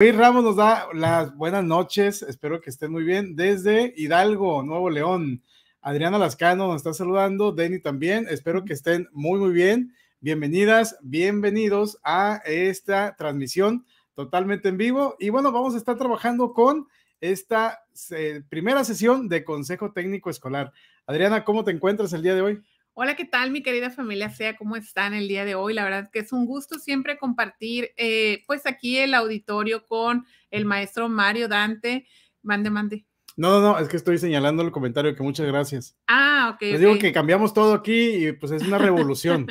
Ramos nos da las buenas noches, espero que estén muy bien. Desde Hidalgo, Nuevo León, Adriana Lascano nos está saludando, Denny también, espero que estén muy, muy bien. Bienvenidas, bienvenidos a esta transmisión totalmente en vivo. Y bueno, vamos a estar trabajando con esta eh, primera sesión de Consejo Técnico Escolar. Adriana, ¿cómo te encuentras el día de hoy? Hola, ¿qué tal mi querida familia SEA? ¿Cómo están el día de hoy? La verdad que es un gusto siempre compartir eh, pues aquí el auditorio con el maestro Mario Dante. Mande, mande. No, no, no, es que estoy señalando el comentario que muchas gracias. Ah, ok. Les digo que cambiamos todo aquí y pues es una revolución.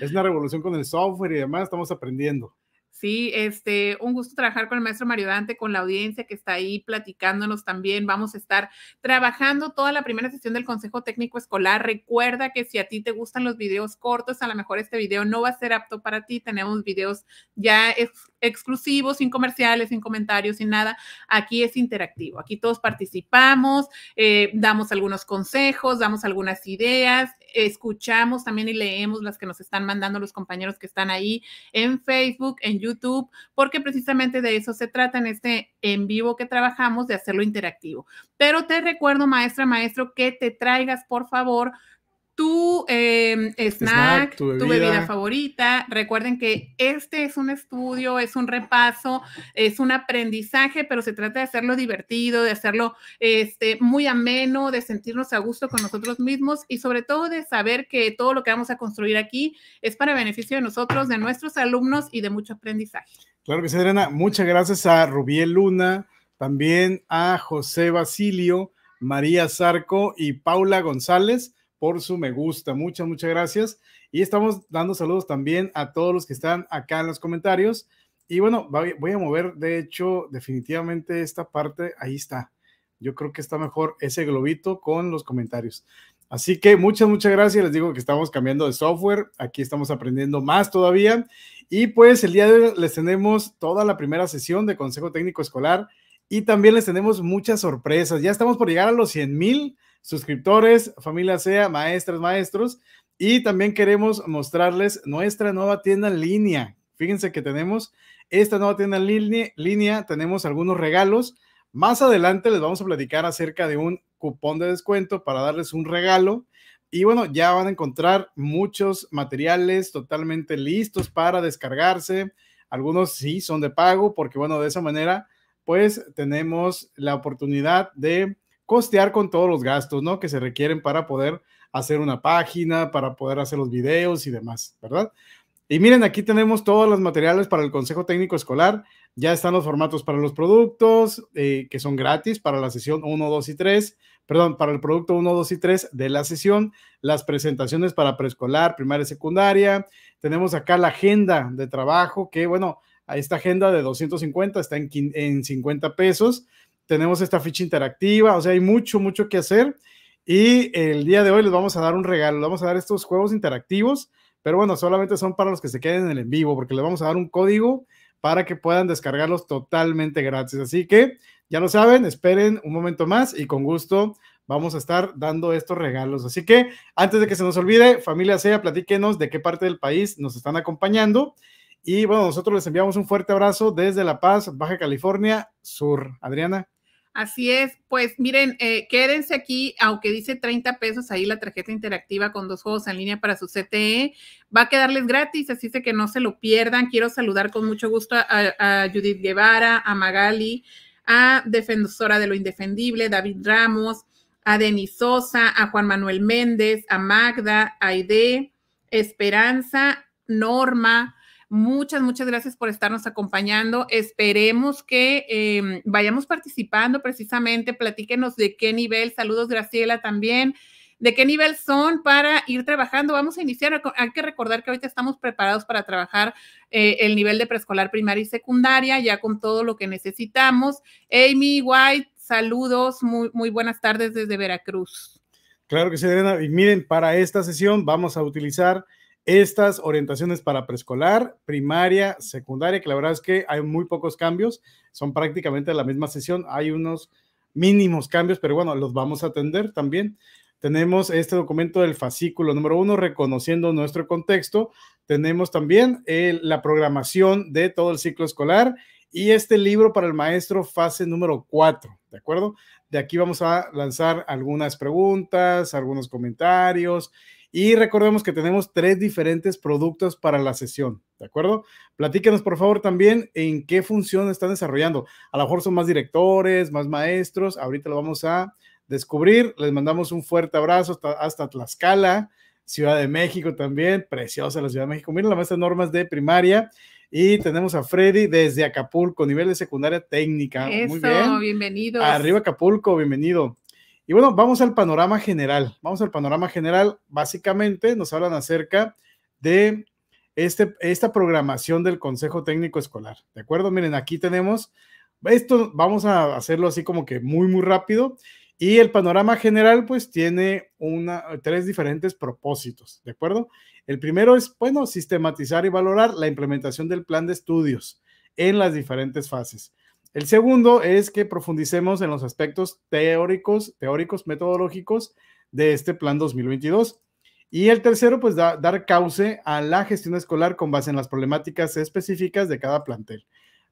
es una revolución con el software y demás, estamos aprendiendo. Sí, este, un gusto trabajar con el maestro Mario Dante, con la audiencia que está ahí platicándonos también. Vamos a estar trabajando toda la primera sesión del Consejo Técnico Escolar. Recuerda que si a ti te gustan los videos cortos, a lo mejor este video no va a ser apto para ti. Tenemos videos ya exclusivo, sin comerciales, sin comentarios, sin nada. Aquí es interactivo. Aquí todos participamos, eh, damos algunos consejos, damos algunas ideas, escuchamos también y leemos las que nos están mandando los compañeros que están ahí en Facebook, en YouTube, porque precisamente de eso se trata en este en vivo que trabajamos, de hacerlo interactivo. Pero te recuerdo, maestra, maestro, que te traigas, por favor, tu em, snack, tu, bebida. favorita. Recuerden que este es un estudio, es un repaso, es un aprendizaje, pero se trata de hacerlo divertido, de hacerlo este, muy ameno, de sentirnos a gusto con nosotros mismos y sobre todo de saber que todo lo que vamos a construir aquí es para beneficio de nosotros, de nuestros alumnos y de mucho aprendizaje. Claro que sí, Adriana. Muchas gracias a Rubiel Luna, también a José Basilio, María Zarco y Paula González por su me gusta. Muchas, muchas gracias. Y estamos dando saludos también a todos los que están acá en los comentarios. Y bueno, voy a mover, de hecho, definitivamente esta parte, ahí está. Yo creo que está mejor ese globito con los comentarios. Así que muchas, muchas gracias. Les digo que estamos cambiando de software. Aquí estamos aprendiendo más todavía. Y pues el día de hoy les tenemos toda la primera sesión de Consejo Técnico Escolar y también les tenemos muchas sorpresas. Ya estamos por llegar a los 100 mil suscriptores, familia SEA, maestras, maestros. Y también queremos mostrarles nuestra nueva tienda línea. Fíjense que tenemos esta nueva tienda línea, línea tenemos algunos regalos. Más adelante les vamos a platicar acerca de un cupón de descuento para darles un regalo. Y bueno, ya van a encontrar muchos materiales totalmente listos para descargarse. Algunos sí son de pago porque bueno, de esa manera pues tenemos la oportunidad de costear con todos los gastos, ¿no? Que se requieren para poder hacer una página, para poder hacer los videos y demás, ¿verdad? Y miren, aquí tenemos todos los materiales para el Consejo Técnico Escolar. Ya están los formatos para los productos, eh, que son gratis para la sesión 1, 2 y 3, perdón, para el producto 1, 2 y 3 de la sesión, las presentaciones para preescolar, primaria y secundaria. Tenemos acá la agenda de trabajo, que bueno, esta agenda de 250 está en, en 50 pesos tenemos esta ficha interactiva, o sea, hay mucho, mucho que hacer. Y el día de hoy les vamos a dar un regalo, les vamos a dar estos juegos interactivos, pero bueno, solamente son para los que se queden en el en vivo, porque les vamos a dar un código para que puedan descargarlos totalmente gratis. Así que ya lo saben, esperen un momento más y con gusto vamos a estar dando estos regalos. Así que antes de que se nos olvide, familia SEA, platíquenos de qué parte del país nos están acompañando. Y bueno, nosotros les enviamos un fuerte abrazo desde La Paz, Baja California Sur. Adriana. Así es, pues miren, eh, quédense aquí, aunque dice 30 pesos ahí la tarjeta interactiva con dos juegos en línea para su CTE, va a quedarles gratis, así que no se lo pierdan. Quiero saludar con mucho gusto a, Judith Guevara, a Magali, a Defensora de lo Indefendible, David Ramos, a Denis Sosa, a Juan Manuel Méndez, a Magda, a Aide, Esperanza, Norma, Muchas, muchas gracias por estarnos acompañando. Esperemos que em, vayamos participando precisamente. Platíquenos de qué nivel. Saludos, Graciela, también. ¿De qué nivel son para ir trabajando? Vamos a iniciar. Hay que recordar que ahorita estamos preparados para trabajar eh, el nivel de preescolar, primaria y secundaria, ya con todo lo que necesitamos. Amy White, saludos. Muy, muy buenas tardes desde Veracruz. Claro que sí, Elena. Y miren, para esta sesión vamos a utilizar estas orientaciones para preescolar, primaria, secundaria, que la verdad es que hay muy pocos cambios, son prácticamente la misma sesión, hay unos mínimos cambios, pero bueno, los vamos a atender también. Tenemos este documento del fascículo número uno, reconociendo nuestro contexto. Tenemos también la programación de todo el ciclo escolar y este libro para el maestro, fase número cuatro, ¿de acuerdo? De aquí vamos a lanzar algunas preguntas, algunos comentarios y recordemos que tenemos tres diferentes productos para la sesión, ¿de acuerdo? Platíquenos, por favor, también en qué función están desarrollando. A lo mejor son más directores, más maestros. Ahorita lo vamos a descubrir. Les mandamos un fuerte abrazo hasta, Tlaxcala, Ciudad de México también. Preciosa la Ciudad de México. Miren la maestra Normas de primaria. Y tenemos a Freddy desde Acapulco, nivel de secundaria técnica. Eso, bienvenido. Arriba Acapulco, bienvenido. Y bueno, vamos al panorama general. Vamos al panorama general. Básicamente nos hablan acerca de este, esta programación del Consejo Técnico Escolar. ¿De acuerdo? Miren, aquí tenemos esto, vamos a hacerlo así como que muy, muy rápido. Y el panorama general, pues, tiene una, tres diferentes propósitos, ¿de acuerdo? El primero es, bueno, sistematizar y valorar la implementación del plan de estudios en las diferentes fases. El segundo es que profundicemos en los aspectos teóricos, teóricos, metodológicos de este plan 2022. Y el tercero, pues dar cauce a la gestión escolar con base en las problemáticas específicas de cada plantel.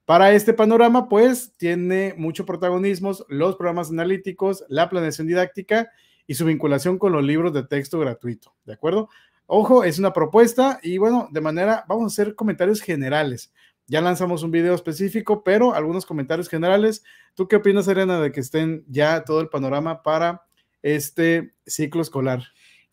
Para este panorama, pues tiene mucho protagonismos los programas analíticos, la planeación didáctica y su vinculación con los libros de texto gratuito, ¿de acuerdo? Ojo, es una propuesta y bueno, de manera, vamos a hacer comentarios generales. Ya lanzamos un video específico, pero algunos comentarios generales. ¿Tú qué opinas, Elena, de que estén ya todo el panorama para este ciclo escolar?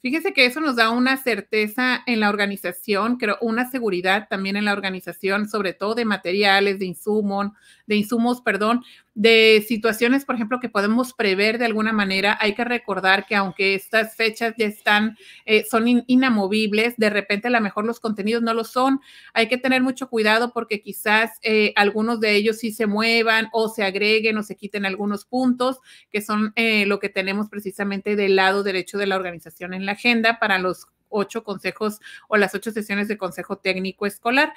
Fíjese que eso nos da una certeza en la organización, creo, una seguridad también en la organización, sobre todo de materiales, de insumos, de insumos, perdón, de situaciones, por ejemplo, que podemos prever de alguna manera. Hay que recordar que aunque estas fechas ya están, eh, son inamovibles, de repente a lo mejor los contenidos no lo son. Hay que tener mucho cuidado porque quizás eh, algunos de ellos sí se muevan o se agreguen o se quiten algunos puntos, que son eh, lo que tenemos precisamente del lado derecho de la organización en la agenda para los ocho consejos o las ocho sesiones de consejo técnico escolar.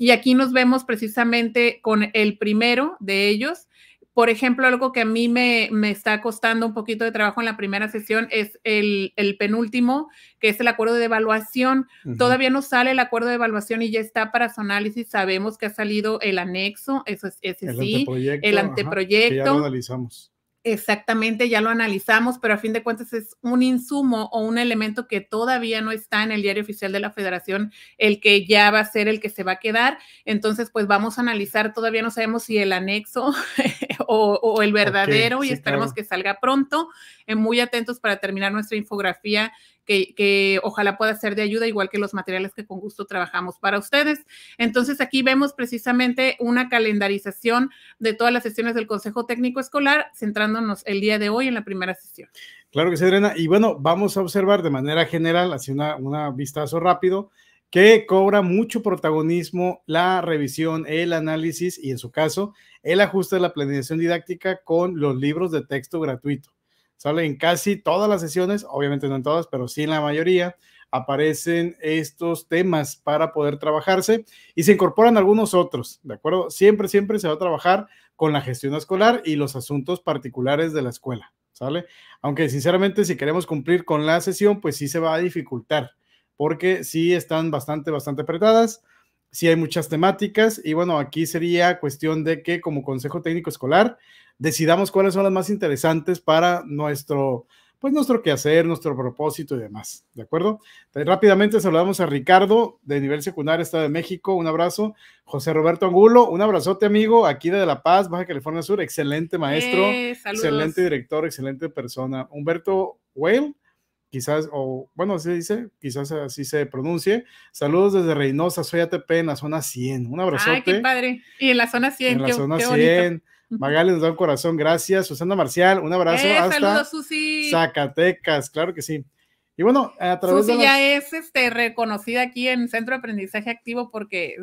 Y aquí nos vemos precisamente con el primero de ellos. Por ejemplo, algo que a mí me, está costando un poquito de trabajo en la primera sesión es el, penúltimo, que es el acuerdo de evaluación. Todavía no sale el acuerdo de evaluación y ya está para su análisis. Sabemos que ha salido el anexo, eso es, ese el anteproyecto, el anteproyecto. ya lo analizamos Exactamente, ya lo analizamos, pero a fin de cuentas es un insumo o un elemento que todavía no está en el diario oficial de la federación, el que ya va a ser el que se va a quedar. Entonces, pues vamos a analizar, todavía no sabemos si el anexo o, el verdadero y esperemos que salga pronto. Eh, muy atentos para terminar nuestra infografía que, ojalá pueda ser de ayuda, igual que los materiales que con gusto trabajamos para ustedes. Entonces, aquí vemos precisamente una calendarización de todas las sesiones del Consejo Técnico Escolar, centrándonos el día de hoy en la primera sesión. Claro que sí, Drena Y bueno, vamos a observar de manera general, así una, una vistazo rápido, que cobra mucho protagonismo la revisión, el análisis y en su caso, el ajuste de la planeación didáctica con los libros de texto gratuito. Sale en casi todas las sesiones, obviamente no en todas, pero sí en la mayoría, aparecen estos temas para poder trabajarse y se incorporan algunos otros, ¿de acuerdo? Siempre, siempre se va a trabajar con la gestión escolar y los asuntos particulares de la escuela, ¿sale? Aunque sinceramente si queremos cumplir con la sesión, pues sí se va a dificultar, porque sí están bastante, bastante apretadas sí hay muchas temáticas y bueno, aquí sería cuestión de que como Consejo Técnico Escolar decidamos cuáles son las más interesantes para nuestro, pues nuestro quehacer, nuestro propósito y demás, ¿de acuerdo? Eh, rápidamente saludamos a Ricardo de nivel secundario Estado de México, un abrazo. José Roberto Angulo, un abrazote amigo, aquí de La Paz, Baja California Sur, excelente maestro, eh, excelente director, excelente persona. Humberto Whale, quizás, o bueno, así dice, quizás así se pronuncie. Saludos desde Reynosa, soy ATP en la zona 100. Un abrazo Ay, qué padre. Y en la zona 100. En la zona 100. nos da un corazón, gracias. Susana Marcial, un abrazo. Eh, hasta Zacatecas, claro que sí. Y bueno, a través de. Susi ya es este, reconocida aquí en Centro de Aprendizaje Activo porque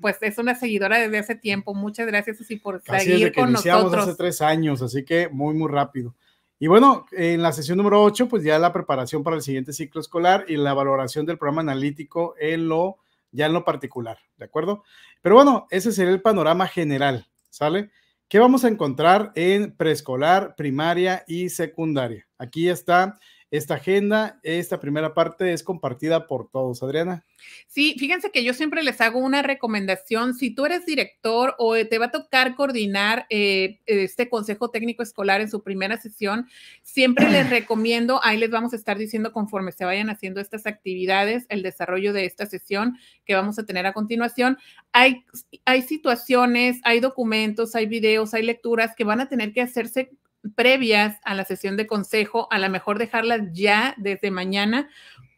pues es una seguidora desde hace tiempo. Muchas gracias, Susi, por Casi seguir hace tres años, así que muy, muy rápido. Y bueno, en la sesión número 8, pues ya la preparación para el siguiente ciclo escolar y la valoración del programa analítico en lo, ya en lo particular, ¿de acuerdo? Pero bueno, ese sería el panorama general, ¿sale? ¿Qué vamos a encontrar en preescolar, primaria y secundaria? Aquí está esta agenda. Esta primera parte es compartida por todos, Adriana. Sí, fíjense que yo siempre les hago una recomendación. Si tú eres director o eh, te va a tocar coordinar eh, este consejo técnico escolar en su primera sesión, siempre les recomiendo, ahí les vamos a estar diciendo conforme se vayan haciendo estas actividades, el desarrollo de esta sesión que vamos a tener a continuación. Hay, hay situaciones, hay documentos, hay videos, hay lecturas que van a tener que hacerse previas a la sesión de consejo, a lo mejor dejarlas ya desde mañana.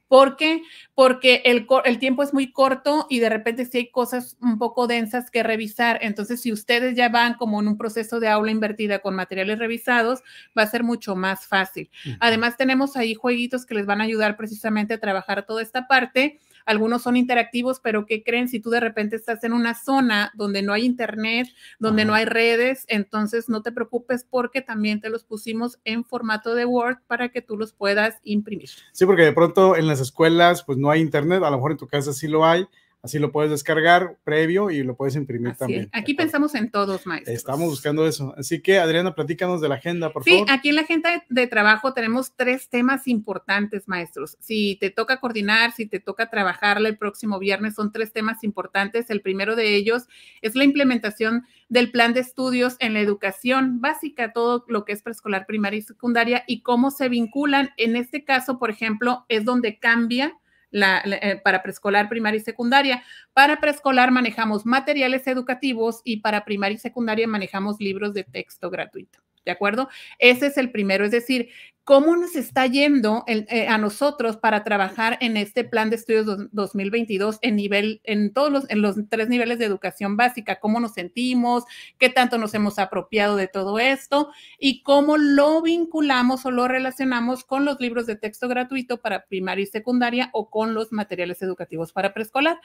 ¿Por qué? Porque el, el tiempo es muy corto y de repente sí hay cosas un poco densas que revisar. Entonces, si ustedes ya van como en un proceso de aula invertida con materiales revisados, va a ser mucho más fácil. Además, tenemos ahí jueguitos que les van a ayudar precisamente a trabajar toda esta parte algunos son interactivos, pero ¿qué creen si tú de repente estás en una zona donde no hay internet, donde no hay redes? Entonces no te preocupes porque también te los pusimos en formato de Word para que tú los puedas imprimir. Sí, porque de pronto en las escuelas pues no hay internet, a lo mejor en tu casa sí lo hay Así lo puedes descargar previo y lo puedes imprimir también. Aquí pensamos en todos, maestros. Estamos buscando eso. Así que, Adriana, platícanos de la agenda, por favor. Sí, aquí en la agenda de trabajo tenemos tres temas importantes, maestros. Si te toca coordinar, si te toca trabajar el próximo viernes, son tres temas importantes. El primero de ellos es la implementación del plan de estudios en la educación básica, todo lo que es preescolar, primaria y secundaria, y cómo se vinculan. En este caso, por ejemplo, es donde cambia la, eh, para preescolar, primaria y secundaria. Para preescolar manejamos materiales educativos y para primaria y secundaria manejamos libros de texto gratuito. ¿De acuerdo? Ese es el primero, es decir, cómo nos está yendo eh, a nosotros para trabajar en este plan de estudios 2022 en nivel, en todos los, en los tres niveles de educación básica, cómo nos sentimos, qué tanto nos hemos apropiado de todo esto y cómo lo vinculamos o lo relacionamos con los libros de texto gratuito para primaria y secundaria o con los materiales educativos para preescolar.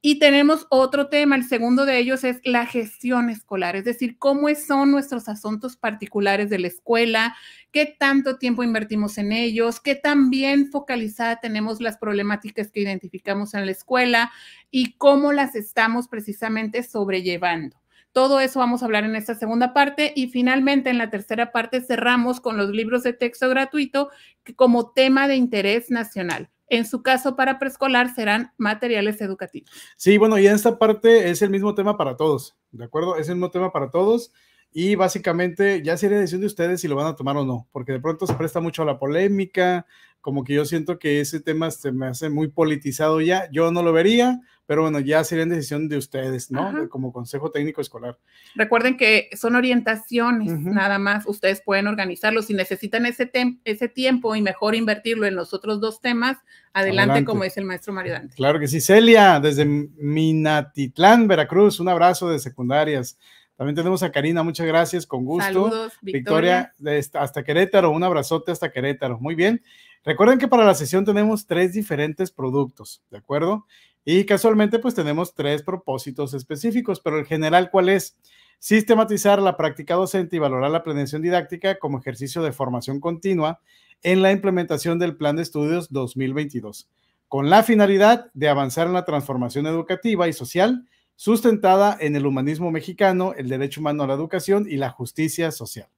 Y tenemos otro tema, el segundo de ellos es la gestión escolar, es decir, cómo son nuestros asuntos particulares de la escuela, qué tanto tiempo invertimos en ellos, qué tan bien focalizada tenemos las problemáticas que identificamos en la escuela y cómo las estamos precisamente sobrellevando. Todo eso vamos a hablar en esta segunda parte y finalmente en la tercera parte cerramos con los libros de texto gratuito como tema de interés nacional. En su caso, para preescolar serán materiales educativos. Sí, bueno, y en esta parte es el mismo tema para todos, ¿de acuerdo? Es el mismo tema para todos. Y básicamente ya sería decisión de ustedes si lo van a tomar o no, porque de pronto se presta mucho a la polémica, como que yo siento que ese tema se me hace muy politizado ya, yo no lo vería, pero bueno, ya sería decisión de ustedes, ¿no? Como consejo técnico escolar. Recuerden que son orientaciones, nada más, ustedes pueden organizarlo. Si necesitan ese, ese tiempo y mejor invertirlo en los otros dos temas, adelante, como dice el maestro Mario Dante. Claro que sí, Celia, desde Minatitlán, Veracruz, un abrazo de secundarias. También tenemos a Karina, muchas gracias, con gusto. Saludos, Victoria. Victoria hasta Querétaro, un abrazote hasta Querétaro. Muy bien. Recuerden que para la sesión tenemos tres diferentes productos, ¿de acuerdo? Y casualmente, pues tenemos tres propósitos específicos, pero el general, ¿cuál es? Sistematizar la práctica docente y valorar la planeación didáctica como ejercicio de formación continua en la implementación del Plan de Estudios 2022, con la finalidad de avanzar en la transformación educativa y social sustentada en el humanismo mexicano, el derecho humano a la educación y la justicia social.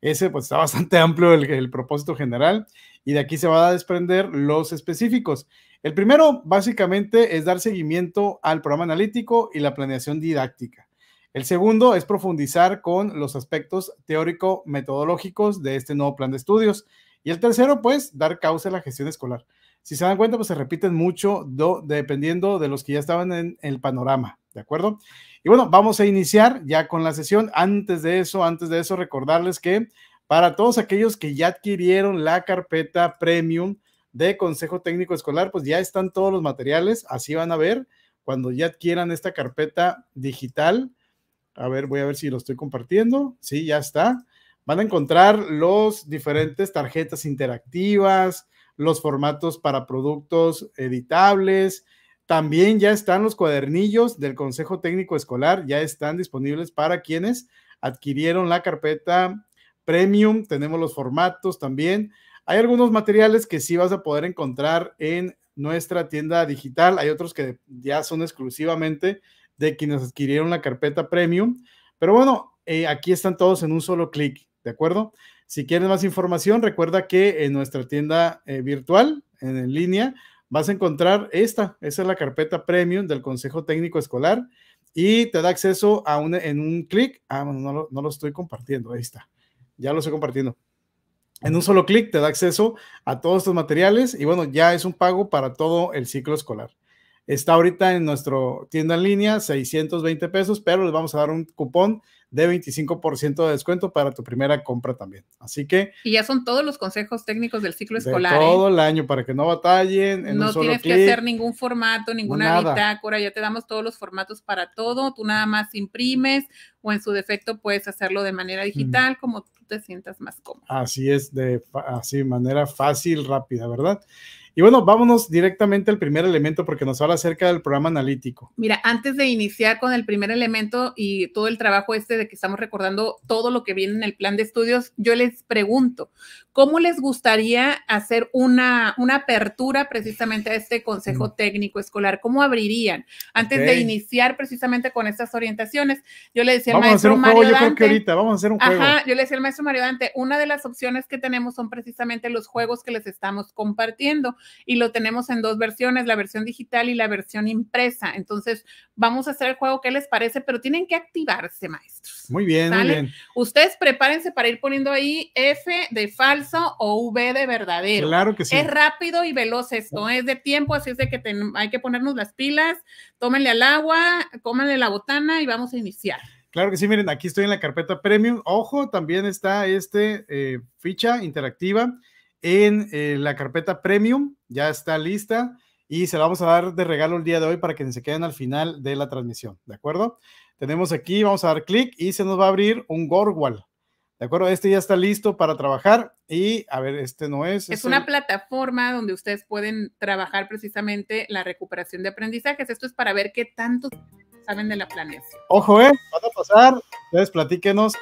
Ese pues está bastante amplio el, propósito general y de aquí se va a desprender los específicos. El primero, básicamente, es dar seguimiento al programa analítico y la planeación didáctica. El segundo es profundizar con los aspectos teórico-metodológicos de este nuevo plan de estudios. Y el tercero, pues, dar causa a la gestión escolar. Si se dan cuenta, pues se repiten mucho dependiendo de los que ya estaban en el panorama, ¿de acuerdo? Y bueno, vamos a iniciar ya con la sesión. Antes de eso, antes de eso, recordarles que para todos aquellos que ya adquirieron la carpeta premium, de Consejo Técnico Escolar, pues ya están todos los materiales, así van a ver cuando ya adquieran esta carpeta digital. A ver, voy a ver si lo estoy compartiendo. Sí, ya está. Van a encontrar los diferentes tarjetas interactivas, los formatos para productos editables. También ya están los cuadernillos del Consejo Técnico Escolar, ya están disponibles para quienes adquirieron la carpeta premium. Tenemos los formatos también. Hay algunos materiales que sí vas a poder encontrar en nuestra tienda digital, hay otros que ya son exclusivamente de quienes adquirieron la carpeta premium, pero bueno, eh, aquí están todos en un solo clic, ¿de acuerdo? Si quieres más información, recuerda que en nuestra tienda eh, virtual, en, línea, vas a encontrar esta, esa es la carpeta premium del Consejo Técnico Escolar y te da acceso a un, en un clic, ah, no, no lo estoy compartiendo, ahí está, ya lo estoy compartiendo en un solo clic te da acceso a todos estos materiales y bueno, ya es un pago para todo el ciclo escolar. Está ahorita en nuestra tienda en línea, 620 pesos, pero les vamos a dar un cupón de 25% de descuento para tu primera compra también. Así que... Y ya son todos los consejos técnicos del ciclo escolar. ¿eh? todo el año para que no batallen. no tienes que hacer ningún formato, ninguna bitácora, ya te damos todos los formatos para todo, tú nada más imprimes o en su defecto puedes hacerlo de manera digital como tú te sientas más cómodo. Así es, de así manera fácil, rápida, ¿verdad? Y bueno, vámonos directamente al primer elemento porque nos habla acerca del programa analítico. Mira, antes de iniciar con el primer elemento y todo el trabajo este de que estamos recordando todo lo que viene en el plan de estudios, yo les pregunto, ¿cómo les gustaría hacer una, una apertura precisamente a este consejo mm. técnico escolar? ¿Cómo abrirían? Antes de iniciar precisamente con estas orientaciones, yo le decía al maestro Mario yo creo que ahorita vamos a hacer un juego. Ajá, yo le decía al maestro Mario Dante, una de las opciones que tenemos son precisamente los juegos que les estamos compartiendo y lo tenemos en dos versiones, la versión digital y la versión impresa. Entonces, vamos a hacer el juego que les parece, pero tienen que activarse, maestros. Muy bien, Ustedes prepárense para ir poniendo ahí F de falso o V de verdadero. Claro que sí. Es rápido y veloz esto, ¿eh? es de tiempo, así es de que hay que ponernos las pilas, tómenle al agua, cómanle la botana y vamos a iniciar. Claro que sí, miren, aquí estoy en la carpeta premium. Ojo, también está este eh, ficha interactiva en eh, la carpeta premium, ya está lista y se la vamos a dar de regalo el día de hoy para que se queden al final de la transmisión, ¿de acuerdo? Tenemos aquí, vamos a dar clic y se nos va a abrir un Gorwal. ¿De acuerdo? Este ya está listo para trabajar y, a ver, este no es. Es una plataforma donde ustedes pueden trabajar precisamente la recuperación de aprendizajes. Esto es para ver qué tanto saben de la planeación. Ojo, ¿eh? Van a pasar. Ustedes platíquenos,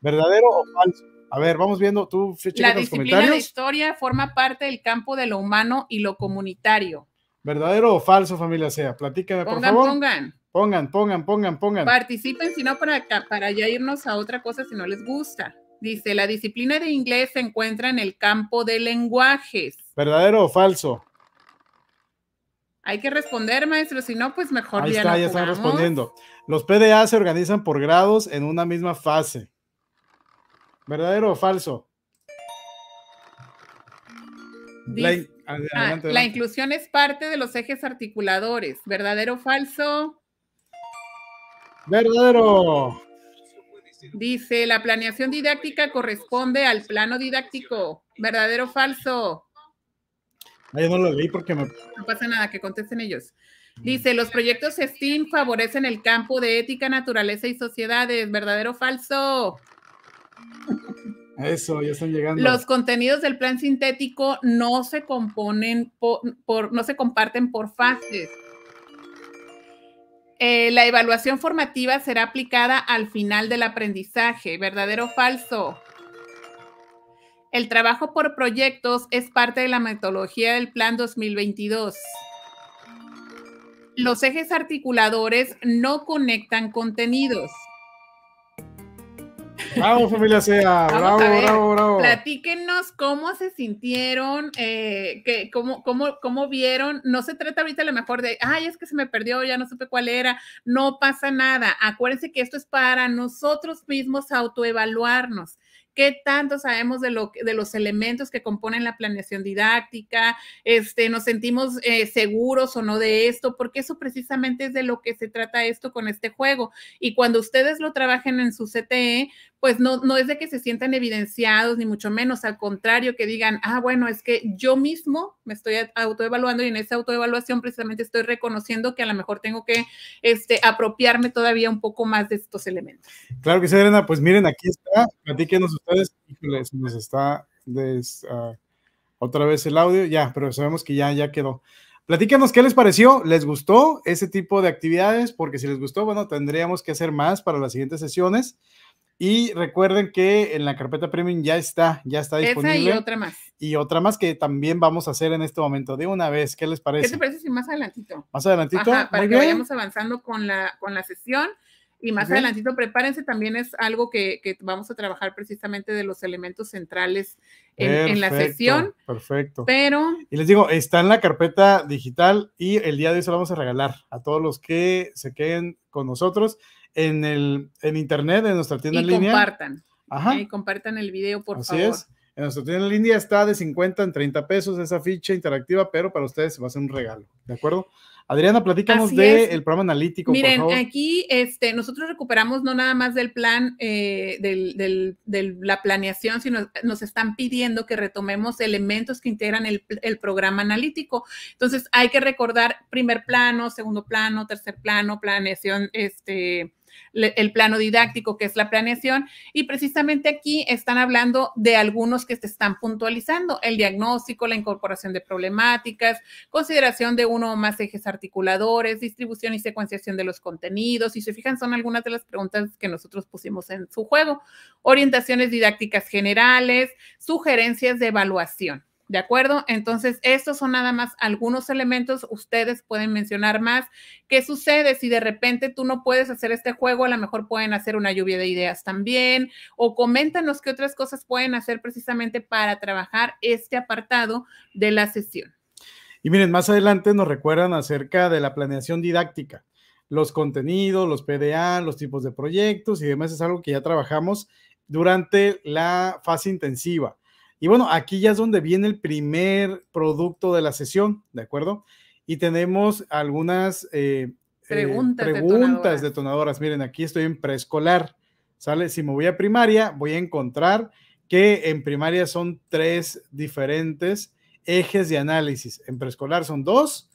¿verdadero o falso? A ver, vamos viendo tú. La disciplina de historia forma parte del campo de lo humano y lo comunitario. ¿Verdadero o falso, familia sea? Platícame, por favor. Pongan, pongan. Pongan, pongan, pongan, Participen, si no, para, para ya irnos a otra cosa si no les gusta. Dice, la disciplina de inglés se encuentra en el campo de lenguajes. ¿Verdadero o falso? Hay que responder, maestro, si no, pues mejor Ahí ya está, ya están respondiendo. Los PDA se organizan por grados en una misma fase. ¿Verdadero o falso? Ah, la, inclusión es parte de los ejes articuladores. ¿Verdadero o falso? Verdadero. Dice, la planeación didáctica corresponde al plano didáctico. ¿Verdadero o falso? Ah, no lo leí porque No pasa nada, que contesten ellos. Dice, los proyectos STEAM favorecen el campo de ética, naturaleza y sociedades. ¿Verdadero o Falso. Eso, ya están llegando. Los contenidos del plan sintético no se componen por, no se comparten por fases. Eh, la evaluación formativa será aplicada al final del aprendizaje, verdadero o falso. El trabajo por proyectos es parte de la metodología del Plan 2022. Los ejes articuladores no conectan contenidos. Bravo, familia sea. Bravo, bravo, bravo. Platíquenos cómo se sintieron, eh, que, cómo, cómo, cómo vieron. No se trata ahorita a lo mejor de, ay, es que se me perdió, ya no supe cuál era. No pasa nada. Acuérdense que esto es para nosotros mismos autoevaluarnos qué tanto sabemos de, lo, de los elementos que componen la planeación didáctica, este, nos sentimos eh, seguros o no de esto, porque eso precisamente es de lo que se trata esto con este juego. Y cuando ustedes lo trabajen en su CTE, pues no, no es de que se sientan evidenciados, ni mucho menos, al contrario, que digan, ah, bueno, es que yo mismo me estoy autoevaluando y en esa autoevaluación precisamente estoy reconociendo que a lo mejor tengo que este, apropiarme todavía un poco más de estos elementos. Claro que sí, Elena, pues miren, aquí está, que platíquenos entonces, les nos está ah, otra vez el audio, ya, pero sabemos que ya, ya quedó. Platícanos qué les pareció, ¿les gustó ese tipo de actividades? Porque si les gustó, bueno, tendríamos que hacer más para las siguientes sesiones. Y recuerden que en la carpeta premium ya está, ya está disponible. Esa y otra más. Y otra más que también vamos a hacer en este momento, de una vez. ¿Qué les parece? ¿Qué te parece si más adelantito? Más adelantito. para que vayamos avanzando con la, con la sesión y más adelantito, prepárense, también es algo que, vamos a trabajar precisamente de los elementos centrales en, la sesión. Perfecto. Pero... Y les digo, está en la carpeta digital y el día de hoy se lo vamos a regalar a todos los que se queden con nosotros en, el, en internet, en nuestra tienda en línea. Compartan. Ajá. Y compartan el video, por favor. Así Es. En nuestra tienda en línea está de 50 en 30 pesos esa ficha interactiva, pero para ustedes se va a ser un regalo, ¿de acuerdo? Adriana, platícanos del programa analítico. Miren, aquí este, nosotros recuperamos no nada más del plan, eh, de la planeación, sino nos están pidiendo que retomemos elementos que integran el, el programa analítico. Entonces, hay que recordar primer plano, segundo plano, tercer plano, planeación, este el plano didáctico, que es la planeación, y precisamente aquí están hablando de algunos que se están puntualizando, el diagnóstico, la incorporación de problemáticas, consideración de uno o más ejes articuladores, distribución y secuenciación de los contenidos, y si se fijan, son algunas de las preguntas que nosotros pusimos en su juego, orientaciones didácticas generales, sugerencias de evaluación. ¿De acuerdo? Entonces, estos son nada más algunos elementos, ustedes pueden mencionar más. ¿Qué sucede si de repente tú no puedes hacer este juego? A lo mejor pueden hacer una lluvia de ideas también, o coméntanos qué otras cosas pueden hacer precisamente para trabajar este apartado de la sesión. Y miren, más adelante nos recuerdan acerca de la planeación didáctica, los contenidos, los PDA, los tipos de proyectos y demás es algo que ya trabajamos durante la fase intensiva. Y bueno, aquí ya es donde viene el primer producto de la sesión, ¿de acuerdo? Y tenemos algunas eh, eh, preguntas, detonadoras. Miren, aquí estoy en preescolar, ¿sale? Si me voy a primaria, voy a encontrar que en primaria son tres diferentes ejes de análisis. En preescolar son dos,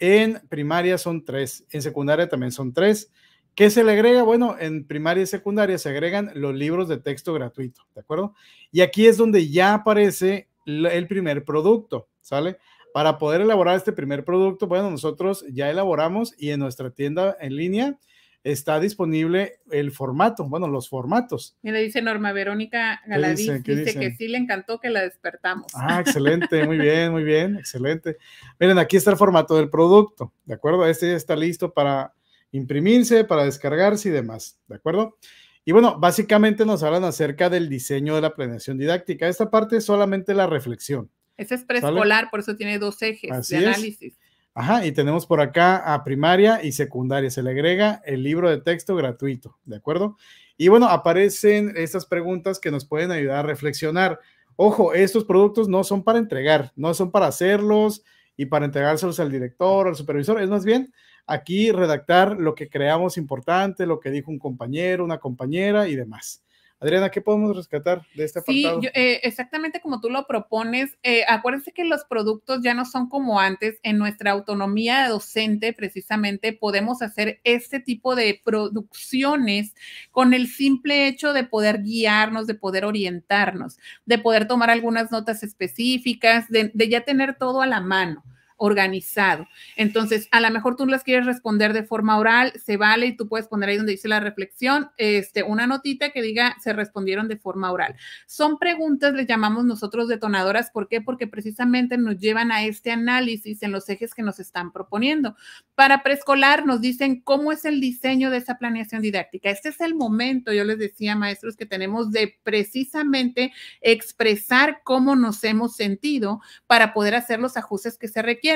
en primaria son tres, en secundaria también son tres. ¿Qué se le agrega? Bueno, en primaria y secundaria se agregan los libros de texto gratuito, ¿de acuerdo? Y aquí es donde ya aparece el primer producto, ¿sale? Para poder elaborar este primer producto, bueno, nosotros ya elaboramos y en nuestra tienda en línea está disponible el formato, bueno, los formatos. Mira, dice Norma Verónica Galadí, dice que sí le encantó que la despertamos. Ah, excelente, muy bien, muy bien, excelente. Miren, aquí está el formato del producto, ¿de acuerdo? Este ya está listo para imprimirse, para descargarse y demás, ¿de acuerdo? Y bueno, básicamente nos hablan acerca del diseño de la planeación didáctica. Esta parte es solamente la reflexión. Ese es preescolar, por eso tiene dos ejes de análisis. Ajá, y tenemos por acá a primaria y secundaria. Se le agrega el libro de texto gratuito, ¿de acuerdo? Y bueno, aparecen estas preguntas que nos pueden ayudar a reflexionar. Ojo, estos productos no son para entregar, no son para hacerlos y para entregárselos al director, al supervisor, es más bien aquí redactar lo que creamos importante, lo que dijo un compañero, una compañera y demás. Adriana, ¿qué podemos rescatar de este apartado? Sí, eh, exactamente como tú lo propones. Eh, acuérdense que los productos ya no son como antes. En nuestra autonomía docente, precisamente, podemos hacer este tipo de producciones con el simple hecho de poder guiarnos, de poder orientarnos, de poder tomar algunas notas específicas, de ya tener todo a la mano organizado. Entonces, a lo mejor tú las quieres responder de forma oral, se vale y tú puedes poner ahí donde dice la reflexión, este, una notita que diga se respondieron de forma oral. Son preguntas, les llamamos nosotros detonadoras, ¿por qué? Porque precisamente nos llevan a este análisis en los ejes que nos están proponiendo. Para preescolar nos dicen cómo es el diseño de esa planeación didáctica. Este es el momento, yo les decía, maestros, que tenemos de precisamente expresar cómo nos hemos sentido para poder hacer los ajustes que se requieren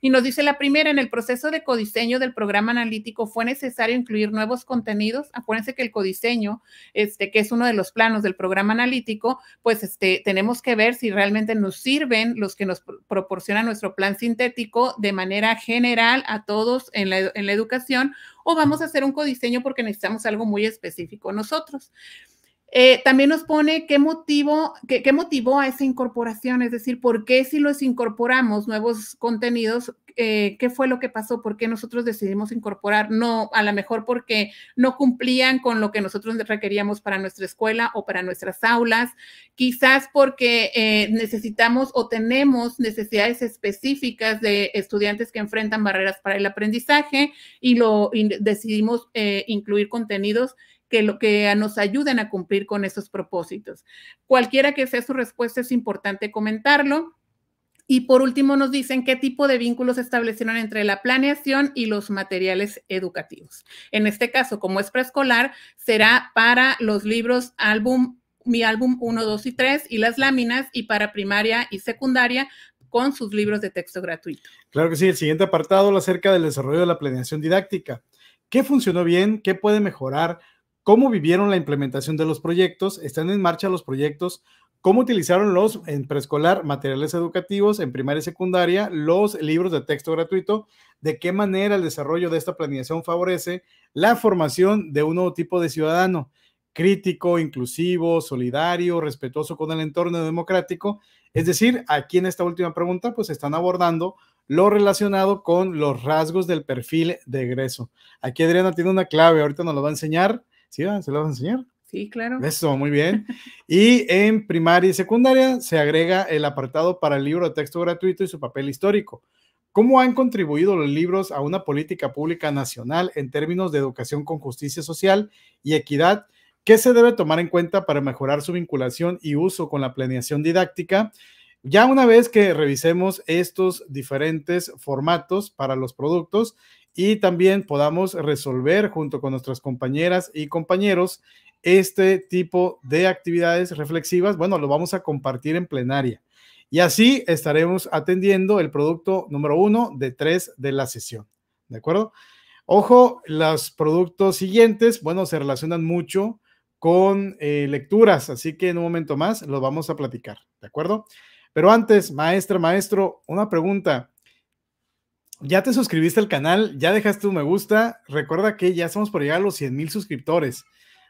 y nos dice la primera, en el proceso de codiseño del programa analítico fue necesario incluir nuevos contenidos. Acuérdense que el codiseño, este, que es uno de los planos del programa analítico, pues este, tenemos que ver si realmente nos sirven los que nos proporciona nuestro plan sintético de manera general a todos en la educación o vamos a hacer un codiseño porque necesitamos algo muy específico nosotros. Eh, también nos pone qué motivo, qué, motivó a esa incorporación, es decir, por qué si los incorporamos nuevos contenidos, eh, qué fue lo que pasó, por qué nosotros decidimos incorporar, no, a lo mejor porque no cumplían con lo que nosotros requeríamos para nuestra escuela o para nuestras aulas, quizás porque eh, necesitamos o tenemos necesidades específicas de estudiantes que enfrentan barreras para el aprendizaje y lo decidimos incluir contenidos que, lo, que nos ayuden a cumplir con esos propósitos. Cualquiera que sea su respuesta, es importante comentarlo. Y por último, nos dicen qué tipo de vínculos establecieron entre la planeación y los materiales educativos. En este caso, como es preescolar, será para los libros álbum, mi álbum 1, 2 y 3 y las láminas y para primaria y secundaria con sus libros de texto gratuito. Claro que sí, el siguiente apartado lo acerca del desarrollo de la planeación didáctica. ¿Qué funcionó bien? ¿Qué puede mejorar? cómo vivieron la implementación de los proyectos, están en marcha los proyectos, cómo utilizaron los en preescolar materiales educativos, en primaria y secundaria, los libros de texto gratuito, de qué manera el desarrollo de esta planeación favorece la formación de un nuevo tipo de ciudadano crítico, inclusivo, solidario, respetuoso con el entorno democrático. Es decir, aquí en esta última pregunta, pues están abordando lo relacionado con los rasgos del perfil de egreso. Aquí Adriana tiene una clave, ahorita nos lo va a enseñar. ¿Sí? ¿Se lo vas a enseñar? Sí, claro. Eso, muy bien. Y en primaria y secundaria se agrega el apartado para el libro de texto gratuito y su papel histórico. ¿Cómo han contribuido los libros a una política pública nacional en términos de educación con justicia social y equidad? ¿Qué se debe tomar en cuenta para mejorar su vinculación y uso con la planeación didáctica? Ya una vez que revisemos estos diferentes formatos para los productos, y también podamos resolver junto con nuestras compañeras y compañeros este tipo de actividades reflexivas. Bueno, lo vamos a compartir en plenaria. Y así estaremos atendiendo el producto número uno de tres de la sesión. ¿De acuerdo? Ojo, los productos siguientes, bueno, se relacionan mucho con eh, lecturas, así que en un momento más los vamos a platicar, ¿de acuerdo? Pero antes, maestra, maestro, una pregunta ya te suscribiste al canal, ya dejaste un me gusta. Recuerda que ya estamos por llegar a los 100 mil suscriptores.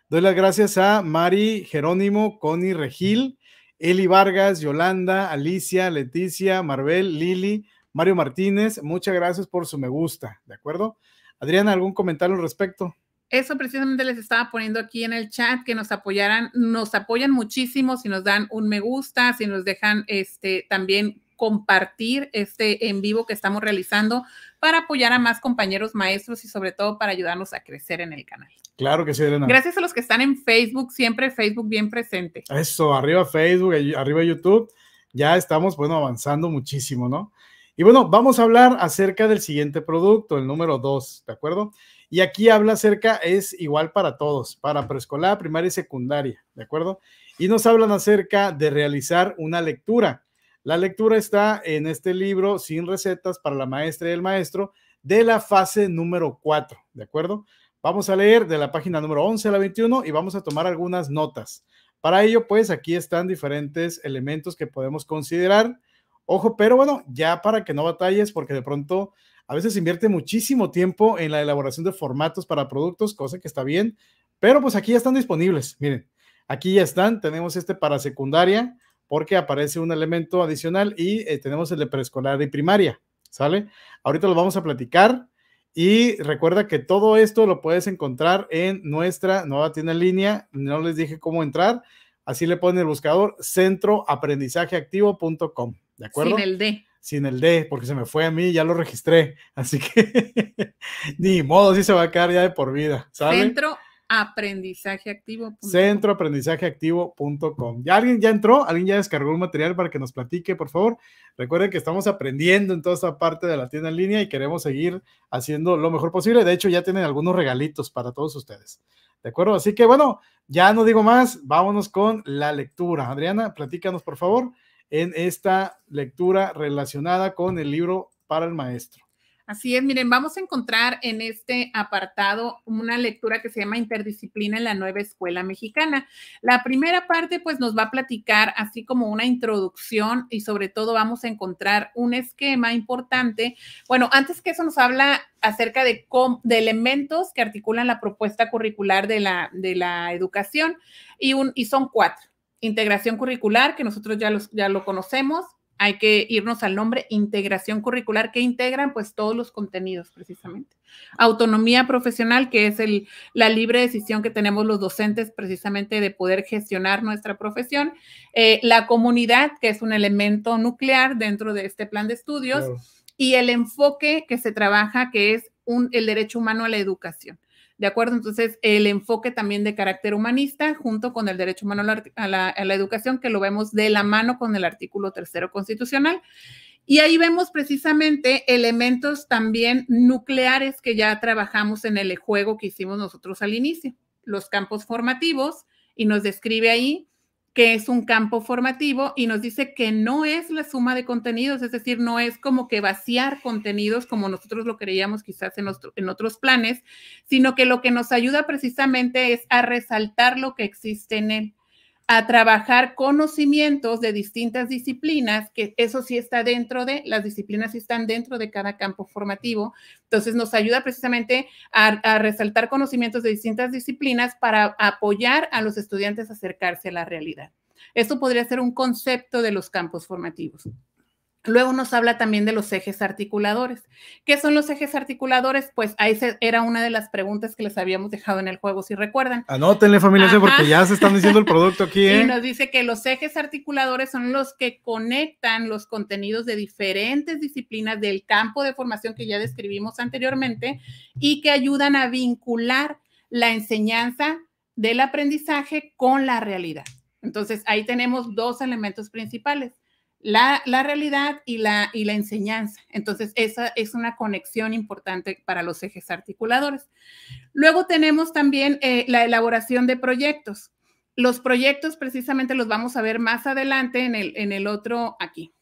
Doy las gracias a Mari, Jerónimo, Connie Regil, Eli Vargas, Yolanda, Alicia, Leticia, Marvel, Lili, Mario Martínez. Muchas gracias por su me gusta, ¿de acuerdo? Adriana, ¿algún comentario al respecto? Eso precisamente les estaba poniendo aquí en el chat, que nos apoyaran, nos apoyan muchísimo si nos dan un me gusta, si nos dejan este también compartir este en vivo que estamos realizando para apoyar a más compañeros maestros y sobre todo para ayudarnos a crecer en el canal. Claro que sí, Elena. Gracias a los que están en Facebook, siempre Facebook bien presente. Eso, arriba Facebook, arriba YouTube. Ya estamos, bueno, avanzando muchísimo, ¿no? Y bueno, vamos a hablar acerca del siguiente producto, el número 2, ¿de acuerdo? Y aquí habla acerca, es igual para todos, para preescolar, primaria y secundaria, ¿de acuerdo? Y nos hablan acerca de realizar una lectura. La lectura está en este libro, Sin recetas para la maestra y el maestro, de la fase número 4, ¿de acuerdo? Vamos a leer de la página número 11 a la 21 y vamos a tomar algunas notas. Para ello, pues aquí están diferentes elementos que podemos considerar. Ojo, pero bueno, ya para que no batalles, porque de pronto a veces invierte muchísimo tiempo en la elaboración de formatos para productos, cosa que está bien, pero pues aquí ya están disponibles. Miren, aquí ya están. Tenemos este para secundaria, porque aparece un elemento adicional y eh, tenemos el de preescolar y primaria, ¿sale? Ahorita lo vamos a platicar y recuerda que todo esto lo puedes encontrar en nuestra nueva tienda en línea, no les dije cómo entrar, así le ponen el buscador centroaprendizajeactivo.com, ¿de acuerdo? Sin el D. Sin el D, porque se me fue a mí, ya lo registré, así que ni modo, sí se va a quedar ya de por vida, ¿sale? Centro aprendizajeactivo.com. Centroaprendizajeactivo.com. ¿Ya alguien ya entró? ¿Alguien ya descargó un material para que nos platique, por favor? Recuerden que estamos aprendiendo en toda esta parte de la tienda en línea y queremos seguir haciendo lo mejor posible. De hecho, ya tienen algunos regalitos para todos ustedes. ¿De acuerdo? Así que bueno, ya no digo más, vámonos con la lectura. Adriana, platícanos, por favor, en esta lectura relacionada con el libro para el maestro. Así es, miren, vamos a encontrar en este apartado una lectura que se llama Interdisciplina en la nueva escuela mexicana. La primera parte pues nos va a platicar así como una introducción y sobre todo vamos a encontrar un esquema importante. Bueno, antes que eso nos habla acerca de, elementos que articulan la propuesta curricular de la, educación y, un, y son cuatro. Integración curricular, que nosotros ya lo conocemos hay que irnos al nombre integración curricular que integran pues todos los contenidos precisamente. Autonomía profesional, que es el, la libre decisión que tenemos los docentes precisamente de poder gestionar nuestra profesión. Eh, la comunidad, que es un elemento nuclear dentro de este plan de estudios. Y el enfoque que se trabaja, que es un, el derecho humano a la educación. ¿De acuerdo? Entonces, el enfoque también de carácter humanista junto con el derecho humano a la, a la educación, que lo vemos de la mano con el artículo tercero constitucional. Y ahí vemos precisamente elementos también nucleares que ya trabajamos en el juego que hicimos nosotros al inicio, los campos formativos, y nos describe ahí que es un campo formativo y nos dice que no es la suma de contenidos, es decir, no es como que vaciar contenidos como nosotros lo creíamos quizás en, otros planes, sino que lo que nos ayuda precisamente es a resaltar lo que existe en él a trabajar conocimientos de distintas disciplinas, que eso sí está dentro de, las disciplinas sí están dentro de cada campo formativo. Entonces nos ayuda precisamente a, resaltar conocimientos de distintas disciplinas para apoyar a los estudiantes a acercarse a la realidad. Esto podría ser un concepto de los campos formativos. Luego nos habla también de los ejes articuladores. ¿Qué son los ejes articuladores? Pues ahí era una de las preguntas que les habíamos dejado en el juego, si recuerdan. Anótenle, familia, porque ya se están diciendo el producto aquí. Y ¿eh? nos dice que los ejes articuladores son los que conectan los contenidos de diferentes disciplinas del campo de formación que ya describimos anteriormente y que ayudan a vincular la enseñanza del aprendizaje con la realidad. Entonces, ahí tenemos dos elementos principales la, realidad y la, y la enseñanza. Entonces, esa es una conexión importante para los ejes articuladores. Luego tenemos también eh, la elaboración de proyectos. Los proyectos precisamente los vamos a ver más adelante en el, en el otro aquí.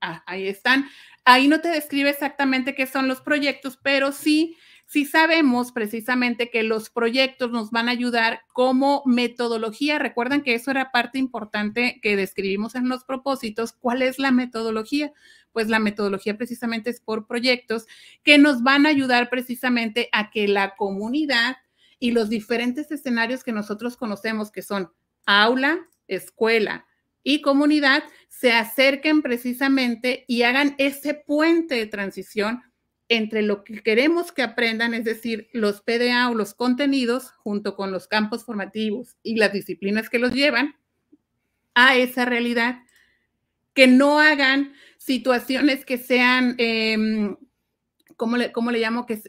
Ah, ahí están. Ahí no te describe exactamente qué son los proyectos, pero sí si sabemos precisamente que los proyectos nos van a ayudar como metodología. Recuerdan que eso era parte importante que describimos en los propósitos. ¿Cuál es la metodología? Pues la metodología precisamente es por proyectos que nos van a ayudar precisamente a que la comunidad y los diferentes escenarios que nosotros conocemos, que son aula, escuela, y comunidad se acerquen precisamente y hagan ese puente de transición entre lo que queremos que aprendan, es decir, los PDA o los contenidos, junto con los campos formativos y las disciplinas que los llevan, a esa realidad, que no hagan situaciones que sean, em, ¿cómo, le, llamo? Que,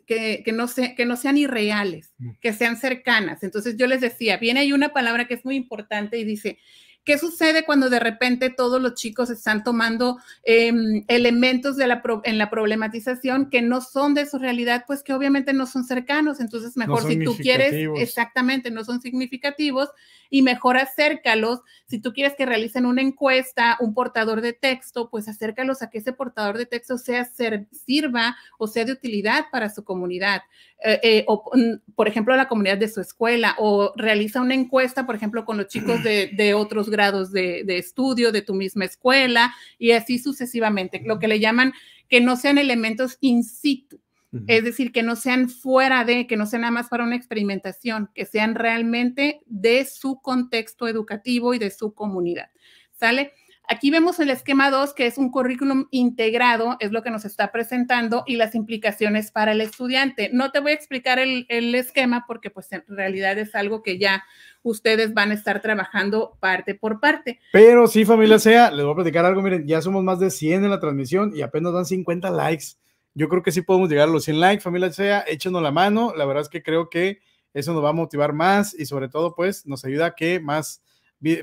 no que no sean irreales, mm. que sean cercanas. Entonces yo les decía, viene ahí una palabra que es muy importante y dice, ¿Qué sucede cuando de repente todos los chicos están tomando em, elementos de la en la problematización que no son de su realidad? Pues que obviamente no son cercanos, entonces mejor si tú quieres, exactamente, no son significativos y mejor acércalos. Si tú quieres que realicen una encuesta, un portador de texto, pues acércalos a que ese portador de texto sea sirva o sea de utilidad para su comunidad. Eh, eh, o, mm, por ejemplo, la comunidad de su escuela o realiza una encuesta, por ejemplo, con los chicos de, de otros grados de, estudio, de tu misma escuela y así sucesivamente. Lo que le llaman que no sean elementos in situ. Es decir, que no sean fuera de, que no sean nada más para una experimentación, que sean realmente de su contexto educativo y de su comunidad. ¿Sale? Aquí vemos el esquema 2, que es un currículum integrado, es lo que nos está presentando, y las implicaciones para el estudiante. No te voy a explicar el, el esquema porque pues en realidad es algo que ya ustedes van a estar trabajando parte por parte. Pero sí, familia sea, les voy a platicar algo, miren, ya somos más de 100 en la transmisión y apenas dan 50 likes. Yo creo que sí podemos llegar a los 100 likes, familia sea, échenos la mano, la verdad es que creo que eso nos va a motivar más y sobre todo pues nos ayuda a que más,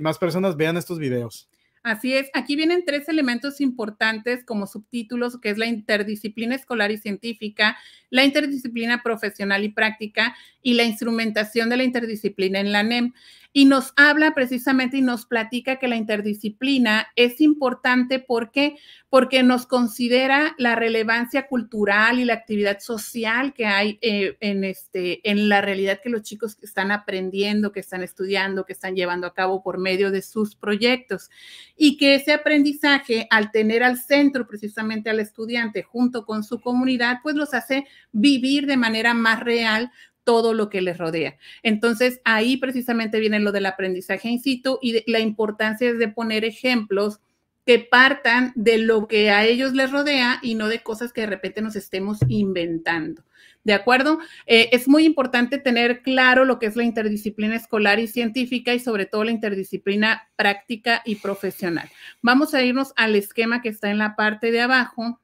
más personas vean estos videos. Así es, aquí vienen tres elementos importantes como subtítulos, que es la interdisciplina escolar y científica, la interdisciplina profesional y práctica y la instrumentación de la interdisciplina en la NEM y nos habla precisamente y nos platica que la interdisciplina es importante porque porque nos considera la relevancia cultural y la actividad social que hay eh, en este en la realidad que los chicos están aprendiendo, que están estudiando, que están llevando a cabo por medio de sus proyectos y que ese aprendizaje al tener al centro precisamente al estudiante junto con su comunidad, pues los hace vivir de manera más real todo lo que les rodea. Entonces, ahí precisamente viene lo del aprendizaje in situ y la importancia es de poner ejemplos que partan de lo que a ellos les rodea y no de cosas que de repente nos estemos inventando. ¿De acuerdo? Eh, es muy importante tener claro lo que es la interdisciplina escolar y científica y sobre todo la interdisciplina práctica y profesional. Vamos a irnos al esquema que está en la parte de abajo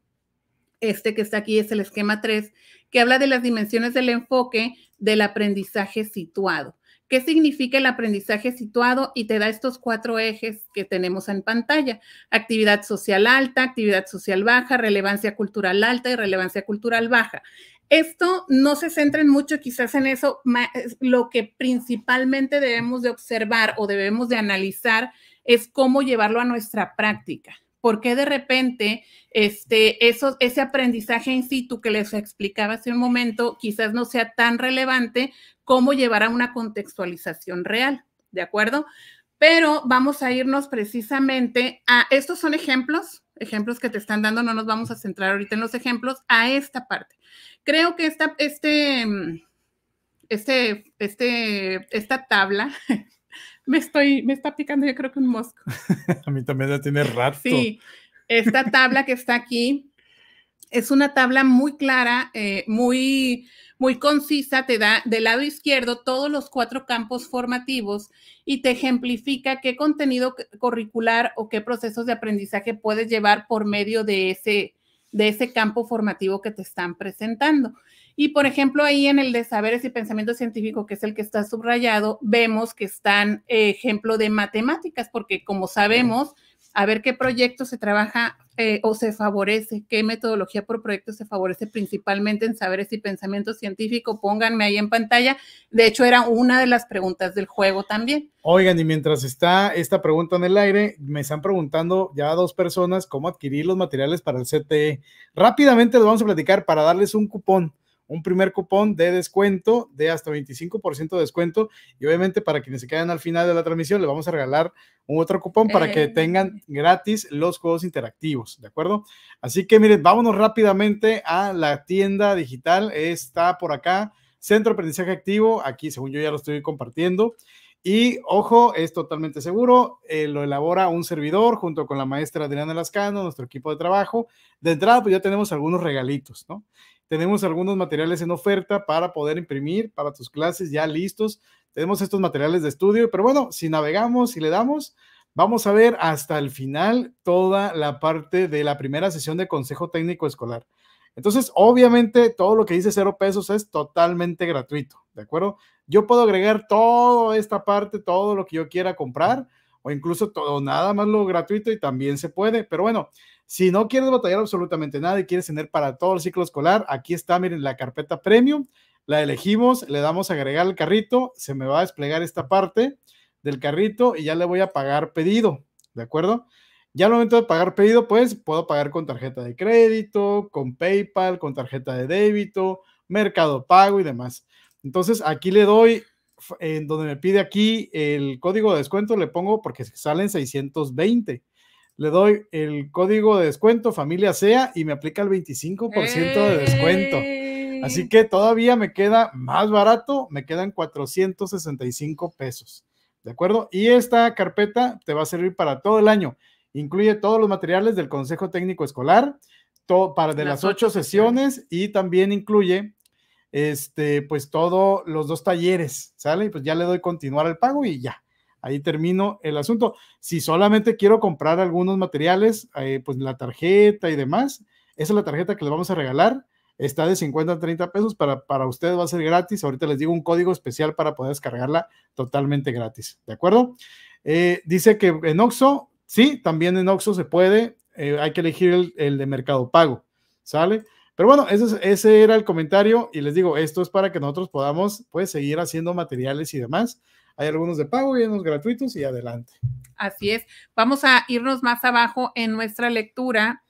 este que está aquí es el esquema 3, que habla de las dimensiones del enfoque del aprendizaje situado. ¿Qué significa el aprendizaje situado? Y te da estos cuatro ejes que tenemos en pantalla. Actividad social alta, actividad social baja, relevancia cultural alta y relevancia cultural baja. Esto no se en mucho quizás en eso. Lo que principalmente debemos de observar o debemos de analizar es cómo llevarlo a nuestra práctica. ¿Por qué de repente este, ese aprendizaje in situ que les explicaba hace un momento quizás no sea tan relevante como llevar a una contextualización real? ¿De acuerdo? Pero vamos a irnos precisamente a, estos son ejemplos, ejemplos que te están dando, no nos vamos a centrar ahorita en los ejemplos, a esta parte. Creo que esta, este, este, este, esta tabla me estoy, me está picando yo creo que un mosco. a mí también ya tiene rato. Sí, esta tabla que está aquí es una tabla muy clara, eh, muy, muy concisa, te da del lado izquierdo todos los cuatro campos formativos y te ejemplifica qué contenido curricular o qué procesos de aprendizaje puedes llevar por medio de ese, de ese campo formativo que te están presentando. Y por ejemplo, ahí en el de saberes y pensamiento científico, que es el que está subrayado, vemos que están ejemplo de matemáticas, porque como sabemos, a ver qué proyecto se trabaja eh, o se favorece, qué metodología por proyecto se favorece principalmente en saberes y pensamiento científico, pónganme ahí en pantalla. De hecho, era una de las preguntas del juego también. Oigan, y mientras está esta pregunta en el aire, me están preguntando ya dos personas cómo adquirir los materiales para el CTE. Rápidamente los vamos a platicar para darles un cupón un primer cupón de descuento de hasta 25% de descuento. Y obviamente para quienes se quedan al final de la transmisión, le vamos a regalar un otro cupón para que eh. tengan gratis los juegos interactivos, ¿de acuerdo? Así que miren, vámonos rápidamente a la tienda digital. Está por acá, Centro Aprendizaje Activo. Aquí, según yo, ya lo estoy compartiendo. Y ojo, es totalmente seguro, eh, lo elabora un servidor junto con la maestra Adriana Lascano, nuestro equipo de trabajo. De entrada, pues ya tenemos algunos regalitos, ¿no? Tenemos algunos materiales en oferta para poder imprimir para tus clases ya listos. Tenemos estos materiales de estudio, pero bueno, si navegamos y le damos, vamos a ver hasta el final toda la parte de la primera sesión de consejo técnico escolar. Entonces, obviamente, todo lo que dice cero pesos es totalmente gratuito, ¿de acuerdo? Yo puedo agregar toda esta parte, todo lo que yo quiera comprar, o incluso todo, nada más lo gratuito y también se puede. Pero bueno, si no quieres batallar absolutamente nada y quieres tener para todo el ciclo escolar, aquí está, miren, la carpeta premium, la elegimos, le damos a agregar el carrito, se me va a desplegar esta parte del carrito y ya le voy a pagar pedido, ¿de acuerdo? Ya al momento de pagar pedido, pues puedo pagar con tarjeta de crédito, con PayPal, con tarjeta de débito, Mercado Pago y demás. Entonces aquí le doy, en donde me pide aquí el código de descuento, le pongo porque salen 620 le doy el código de descuento familia sea y me aplica el 25% de descuento. Así que todavía me queda más barato, me quedan 465 pesos. ¿De acuerdo? Y esta carpeta te va a servir para todo el año. Incluye todos los materiales del Consejo Técnico Escolar para de las, ocho, sesiones y también incluye este, pues todos los dos talleres, ¿sale? Y pues ya le doy continuar el pago y ya. Ahí termino el asunto. Si solamente quiero comprar algunos materiales, eh, pues la tarjeta y demás, esa es la tarjeta que les vamos a regalar. Está de 50 a 30 pesos, para, para ustedes va a ser gratis. Ahorita les digo un código especial para poder descargarla totalmente gratis, ¿de acuerdo? Eh, dice que en Oxo Sí, también en Oxxo se puede, eh, hay que elegir el, de Mercado Pago, ¿sale? Pero bueno, ese, era el comentario y les digo, esto es para que nosotros podamos pues seguir haciendo materiales y demás. Hay algunos de pago y unos gratuitos y adelante. Así es. Vamos a irnos más abajo en nuestra lectura.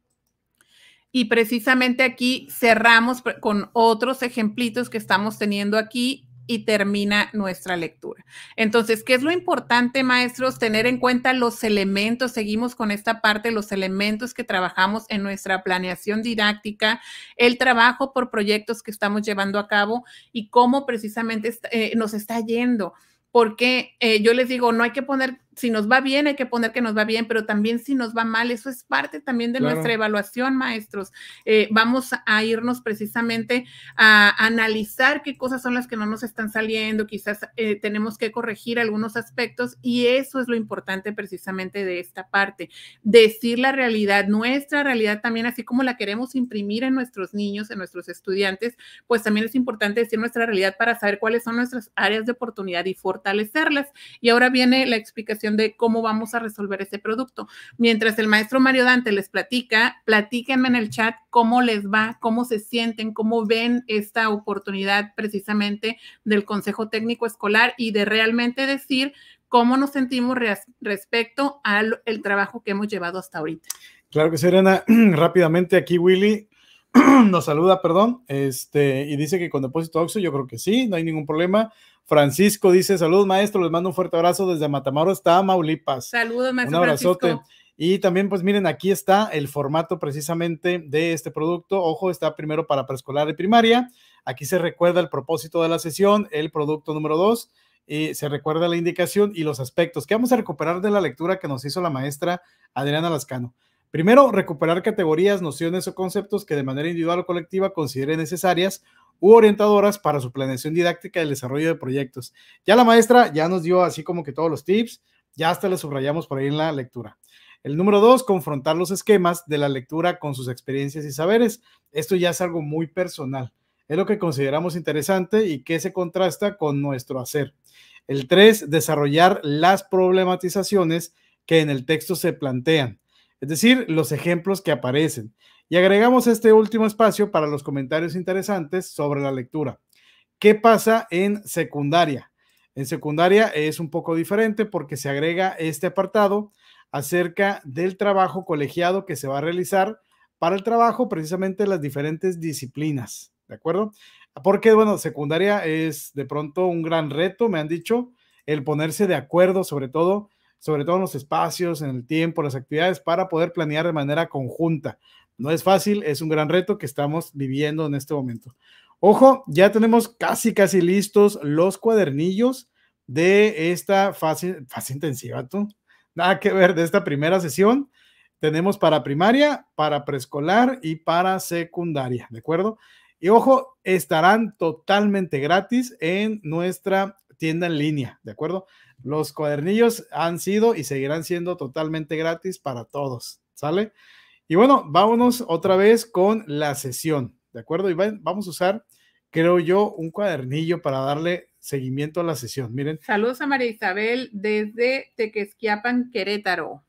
y precisamente aquí cerramos con otros ejemplitos que estamos teniendo aquí y termina nuestra lectura. Entonces, ¿qué es lo importante, maestros? Tener en cuenta los elementos, seguimos con esta parte, los elementos que trabajamos en nuestra planeación didáctica, el trabajo por proyectos que estamos llevando a cabo y cómo precisamente eh, nos está yendo porque eh, yo les digo, no hay que poner si nos va bien, hay que poner que nos va bien, pero también si nos va mal, eso es parte también de nuestra evaluación, maestros. Eh, vamos a irnos precisamente a analizar qué cosas son las que no nos están saliendo, quizás eh, tenemos que corregir algunos aspectos y eso es lo importante precisamente de esta parte, decir la realidad, nuestra realidad también, así como la queremos imprimir en nuestros niños, en nuestros estudiantes, pues también es importante decir nuestra realidad para saber cuáles son nuestras áreas de oportunidad y fortalecerlas. Y ahora viene la explicación de cómo vamos a resolver este producto. Mientras el maestro Mario Dante les platica, platíquenme en el chat cómo les va, cómo se sienten, cómo ven esta oportunidad precisamente del Consejo Técnico Escolar y de realmente decir cómo nos sentimos respecto al el trabajo que hemos llevado hasta ahorita. Claro que Serena Rápidamente aquí Willy nos saluda, perdón, este, y dice que con depósito OXO yo creo que sí, no hay ningún problema. Francisco dice, saludos maestro, les mando un fuerte abrazo desde Matamoros, Maulipas. Saludos maestro. Un abrazote. Y también, pues miren, aquí está el formato precisamente de este producto. Ojo, está primero para preescolar y primaria. Aquí se recuerda el propósito de la sesión, el producto número dos. y se recuerda la indicación y los aspectos que vamos a recuperar de la lectura que nos hizo la maestra Adriana Lascano. Primero, recuperar categorías, nociones o conceptos que de manera individual o colectiva considere necesarias u orientadoras para su planeación didáctica y el desarrollo de proyectos. Ya la maestra ya nos dio así como que todos los tips, ya hasta los subrayamos por ahí en la lectura. El número dos, confrontar los esquemas de la lectura con sus experiencias y saberes. Esto ya es algo muy personal. Es lo que consideramos interesante y que se contrasta con nuestro hacer. El tres, desarrollar las problematizaciones que en el texto se plantean es decir, los ejemplos que aparecen. Y agregamos este último espacio para los comentarios interesantes sobre la lectura. ¿Qué pasa en secundaria? En secundaria es un poco diferente porque se agrega este apartado acerca del trabajo colegiado que se va a realizar para el trabajo precisamente las diferentes disciplinas, ¿de acuerdo? Porque, bueno, secundaria es de pronto un gran reto, me han dicho, el ponerse de acuerdo sobre todo sobre todo en los espacios, en el tiempo, las actividades, para poder planear de manera conjunta. No es fácil, es un gran reto que estamos viviendo en este momento. Ojo, ya tenemos casi, casi listos los cuadernillos de esta fase, fase intensiva, tú. Nada que ver de esta primera sesión. Tenemos para primaria, para preescolar y para secundaria, ¿de acuerdo? Y ojo, estarán totalmente gratis en nuestra tienda en línea, ¿de acuerdo? Los cuadernillos han sido y seguirán siendo totalmente gratis para todos, ¿sale? Y bueno, vámonos otra vez con la sesión, ¿de acuerdo? Y vamos a usar, creo yo, un cuadernillo para darle seguimiento a la sesión. Miren. Saludos a María Isabel desde Tequesquiapan, Querétaro.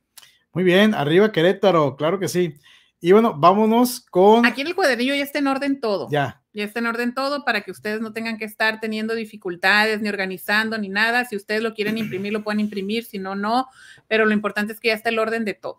Muy bien, arriba Querétaro, claro que sí. Y bueno, vámonos con. Aquí en el cuadernillo ya está en orden todo. Ya, ya está en orden todo para que ustedes no tengan que estar teniendo dificultades ni organizando ni nada. Si ustedes lo quieren imprimir, lo pueden imprimir, si no, no. Pero lo importante es que ya está el orden de todo.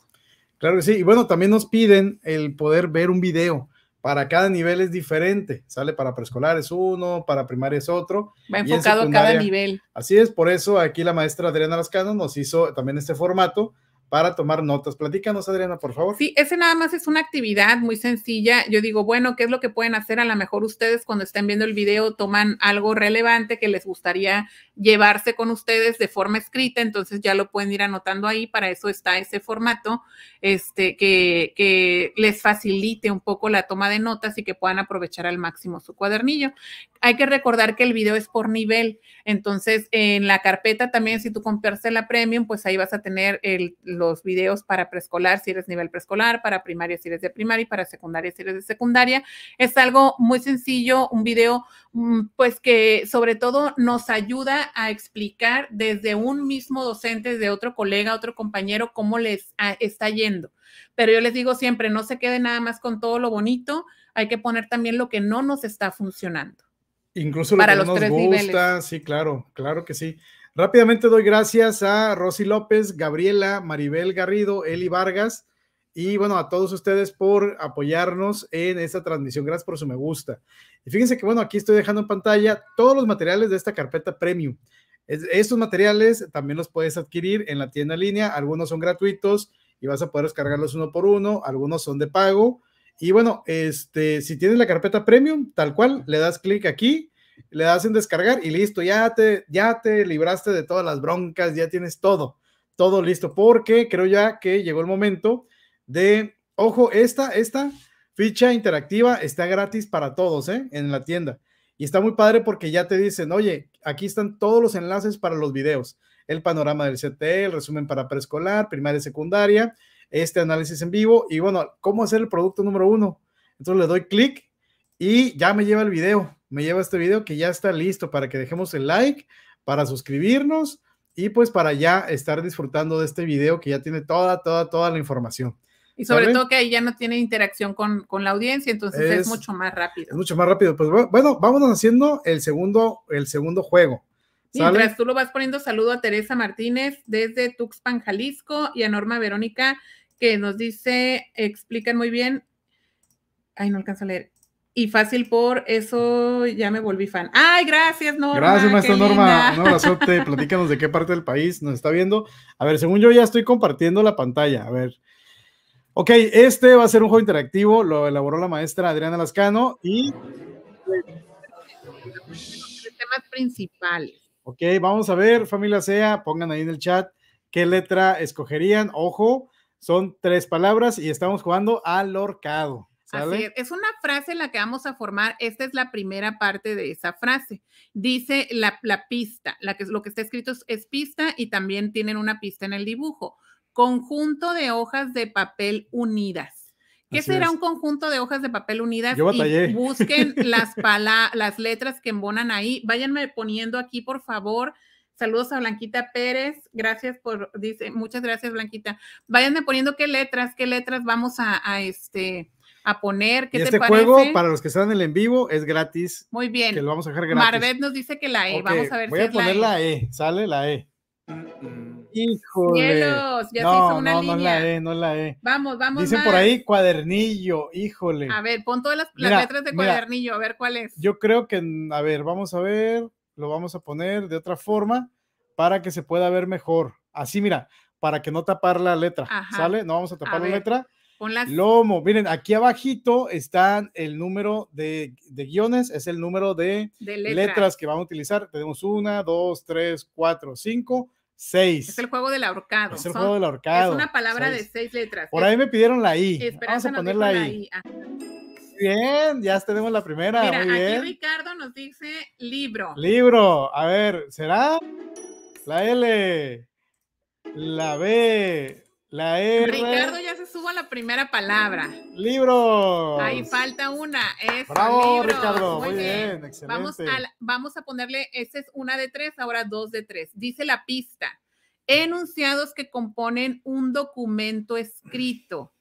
Claro que sí. Y bueno, también nos piden el poder ver un video. Para cada nivel es diferente. Sale para preescolar es uno, para primaria es otro. Va enfocado a cada nivel. Así es, por eso aquí la maestra Adriana Lascano nos hizo también este formato para tomar notas. Platícanos, Adriana, por favor. Sí, ese nada más es una actividad muy sencilla. Yo digo, bueno, ¿qué es lo que pueden hacer? A lo mejor ustedes cuando estén viendo el video toman algo relevante que les gustaría llevarse con ustedes de forma escrita, entonces ya lo pueden ir anotando ahí, para eso está ese formato, este, que, que les facilite un poco la toma de notas y que puedan aprovechar al máximo su cuadernillo. Hay que recordar que el video es por nivel, entonces en la carpeta también, si tú compraste la premium, pues ahí vas a tener los videos para preescolar, si eres nivel preescolar, para primaria, si eres de primaria, y para secundaria, si eres de secundaria. Es algo muy sencillo, un video mm, pues que sobre todo nos ayuda a explicar desde un mismo docente, desde otro colega, otro compañero, cómo les ah, está yendo. Pero yo les digo siempre, no se quede nada más con todo lo bonito, hay que poner también lo que no nos está funcionando. Incluso para los gusta, sí, claro, claro que sí. Rápidamente doy gracias a Rosy López, Gabriela, Maribel Garrido, Eli Vargas y bueno, a todos ustedes por apoyarnos en esta transmisión. Gracias por su me gusta. Y fíjense que bueno, aquí estoy dejando en pantalla todos los materiales de esta carpeta premium. Estos materiales también los puedes adquirir en la tienda línea, algunos son gratuitos y vas a poder descargarlos uno por uno, algunos son de pago y bueno, este, si tienes la carpeta premium, tal cual, le das clic aquí, le das en descargar y listo, ya te, ya te libraste de todas las broncas, ya tienes todo, todo listo, porque creo ya que llegó el momento de, ojo, esta, esta ficha interactiva está gratis para todos, ¿eh? En la tienda. Y está muy padre porque ya te dicen, oye, aquí están todos los enlaces para los videos, el panorama del CTE, el resumen para preescolar, primaria y secundaria, este análisis en vivo y bueno, ¿cómo hacer el producto número uno? Entonces le doy clic y ya me lleva el video, me lleva este video que ya está listo para que dejemos el like, para suscribirnos y pues para ya estar disfrutando de este video que ya tiene toda, toda, toda la información. Y sobre todo que ahí ya no tiene interacción con, la audiencia, entonces es, mucho más rápido. Es mucho más rápido. Pues bueno, vámonos haciendo el segundo, el segundo juego. Mientras tú lo vas poniendo, saludo a Teresa Martínez desde Tuxpan, Jalisco, y a Norma Verónica que nos dice, explican muy bien. Ay, no alcanzo a leer. Y fácil por eso ya me volví fan. Ay, gracias, Norma. Gracias, maestra Norma. Norma Un Platícanos de qué parte del país nos está viendo. A ver, según yo ya estoy compartiendo la pantalla. A ver. Ok, este va a ser un juego interactivo. Lo elaboró la maestra Adriana Lascano y. Temas principales. Ok, vamos a ver, familia SEA, pongan ahí en el chat qué letra escogerían. Ojo, son tres palabras y estamos jugando al horcado. es. una frase la que vamos a formar. Esta es la primera parte de esa frase. Dice la, la pista, lo que está escrito es, pista y también tienen una pista en el dibujo. Conjunto de hojas de papel unidas. ¿Qué será un conjunto de hojas de papel unidas? busquen las, las letras que embonan ahí. Váyanme poniendo aquí, por favor, Saludos a Blanquita Pérez. Gracias por, dice, muchas gracias, Blanquita. Váyanme poniendo qué letras, qué letras vamos a, este a poner. ¿Qué este juego, para los que están en el en vivo, es gratis. Muy bien. Que lo vamos a dejar gratis. Marvet nos dice que la E. Vamos a ver Voy a poner e. la e. Sale la E. Híjole. ya no, se hizo una no, línea. No la E, no la E. Vamos, vamos. Dicen por ahí cuadernillo, híjole. A ver, pon todas las, letras de cuadernillo, a ver cuál es. Yo creo que, a ver, vamos a ver lo vamos a poner de otra forma para que se pueda ver mejor. Así, mira, para que no tapar la letra, ¿sale? No vamos a tapar la letra letra. la Lomo, miren, aquí abajito está el número de, guiones, es el número de, letras que vamos a utilizar. Tenemos una, dos, tres, cuatro, cinco, Seis. Es el juego del ahorcado. Es el juego del ahorcado. Es una palabra de seis letras. Por ahí me pidieron la I. Vamos a poner la I. Ah bien, ya tenemos la primera. Mira, aquí Ricardo nos dice libro. Libro, a ver, ¿será? La L, la B, la R. Ricardo ya se subo a la primera palabra. Libro. Ahí falta una. Es Bravo, Ricardo. Muy, bien. Vamos a, vamos a ponerle, esta es una de tres, ahora dos de tres. Dice la pista enunciados que componen un documento escrito.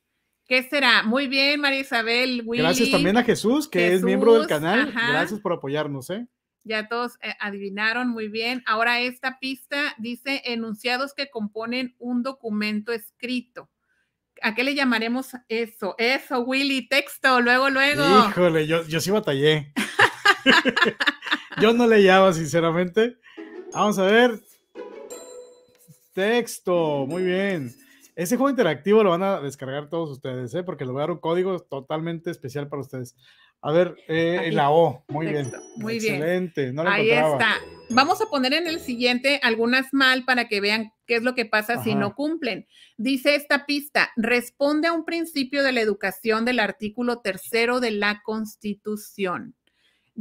¿Qué será? Muy bien, María Isabel. Gracias también a Jesús, que es miembro del canal. Gracias por apoyarnos, ¿eh? Ya todos eh, adivinaron muy bien. Ahora esta pista dice enunciados que componen un documento escrito. ¿A qué le llamaremos eso? Eso, Willy, texto, luego, luego. Híjole, yo, sí batallé. yo no le sinceramente. Vamos a ver. Texto, muy bien. Ese juego interactivo lo van a descargar todos ustedes, ¿eh? porque les voy a dar un código totalmente especial para ustedes. A ver, eh, la O, muy bien. Muy Excelente. bien. Ahí está. Vamos a poner en el siguiente algunas mal para que vean qué es lo que pasa si no cumplen. Dice esta pista, responde a un principio de la educación del artículo tercero de la Constitución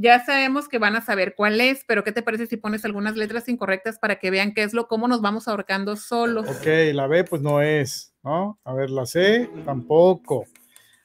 ya sabemos que van a saber cuál es, pero ¿qué te parece si pones algunas letras incorrectas para que vean qué es lo, cómo nos vamos ahorcando solos? Ok, la B pues no es, ¿no? A ver, la C tampoco.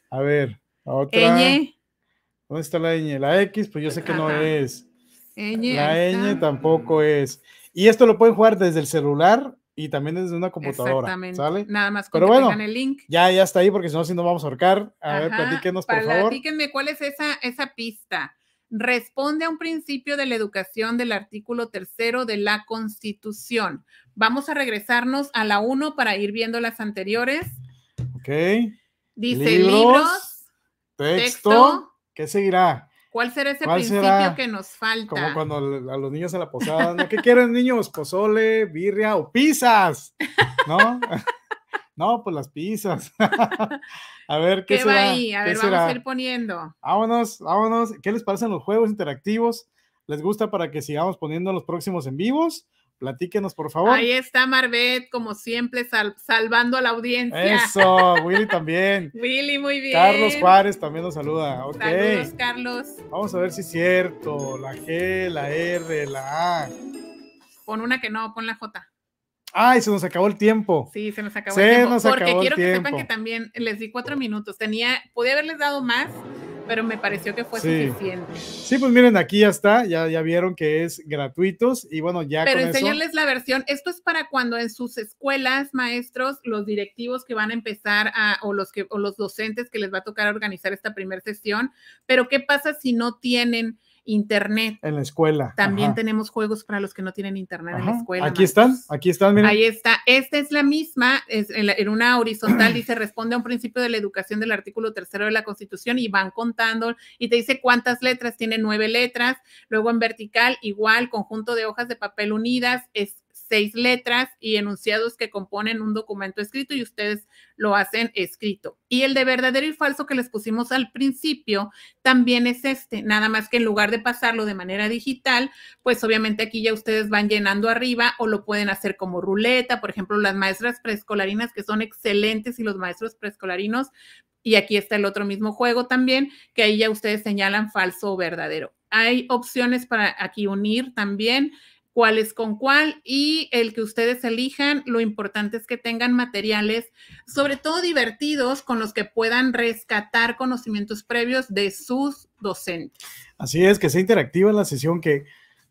A ver, la otra. ¿Dónde está la ñ? La X pues yo sé que no es. Ñ, la ñ tampoco es. Y esto lo pueden jugar desde el celular y también desde una computadora. Exactamente. ¿sale? Nada más con el link. Ya, ya está ahí, porque si no, si no vamos a ahorcar. A ver, platíquenos, por favor. Platíquenme cuál es esa, esa pista responde a un principio de la educación del artículo tercero de la Constitución. Vamos a regresarnos a la 1 para ir viendo las anteriores. Ok. Dice libros, texto, ¿Qué seguirá? ¿Cuál será ese principio que nos falta? Como cuando a los niños a la posada, ¿qué quieren niños? Pozole, birria o pizzas, ¿no? No, pues las pizzas. a ver qué, ¿Qué va ahí. A vamos a ir poniendo. Vámonos, vámonos. ¿Qué les parecen los juegos interactivos? ¿Les gusta para que sigamos poniendo los próximos en vivos? Platíquenos, por favor. Ahí está Marbet, como siempre, salvando a la audiencia. Eso, Willy también. Willy, muy bien. Carlos Juárez también nos saluda. Okay. Saludos, Carlos. Vamos a ver si es cierto. La G, la R, la A. Pon una que no, pon la J. Ay, se nos acabó el tiempo. Sí, se nos acabó el tiempo. porque quiero que sepan que también les di cuatro minutos. Tenía, podía haberles dado más, pero me pareció que fue suficiente. Sí, pues miren, aquí ya está, ya, ya vieron que es gratuitos y bueno, ya. Pero enseñarles la versión, esto es para cuando en sus escuelas, maestros, los directivos que van a empezar a, o los que, o los docentes que les va a tocar organizar esta primera sesión, pero ¿qué pasa si no tienen Internet. En la escuela. También tenemos juegos para los que no tienen internet en la escuela. Aquí están, aquí están, Ahí está. Esta es la misma, es en, en, una horizontal dice, responde a un principio de la educación del artículo tercero de la Constitución y van contando y te dice cuántas letras, tiene nueve letras. Luego en vertical, igual, conjunto de hojas de papel unidas, es seis letras y enunciados que componen un documento escrito y ustedes lo hacen escrito. Y el de verdadero y falso que les pusimos al principio también es este, nada más que en lugar de pasarlo de manera digital, pues obviamente aquí ya ustedes van llenando arriba o lo pueden hacer como ruleta, por ejemplo, las maestras preescolarinas que son excelentes y los maestros preescolarinos. Y aquí está el otro mismo juego también, que ahí ya ustedes señalan falso o verdadero. Hay opciones para aquí unir también cuál es con cuál y el que ustedes elijan, lo importante es que tengan materiales, sobre todo divertidos, con los que puedan rescatar conocimientos previos de sus docentes. Así es, que sea interactiva la sesión, que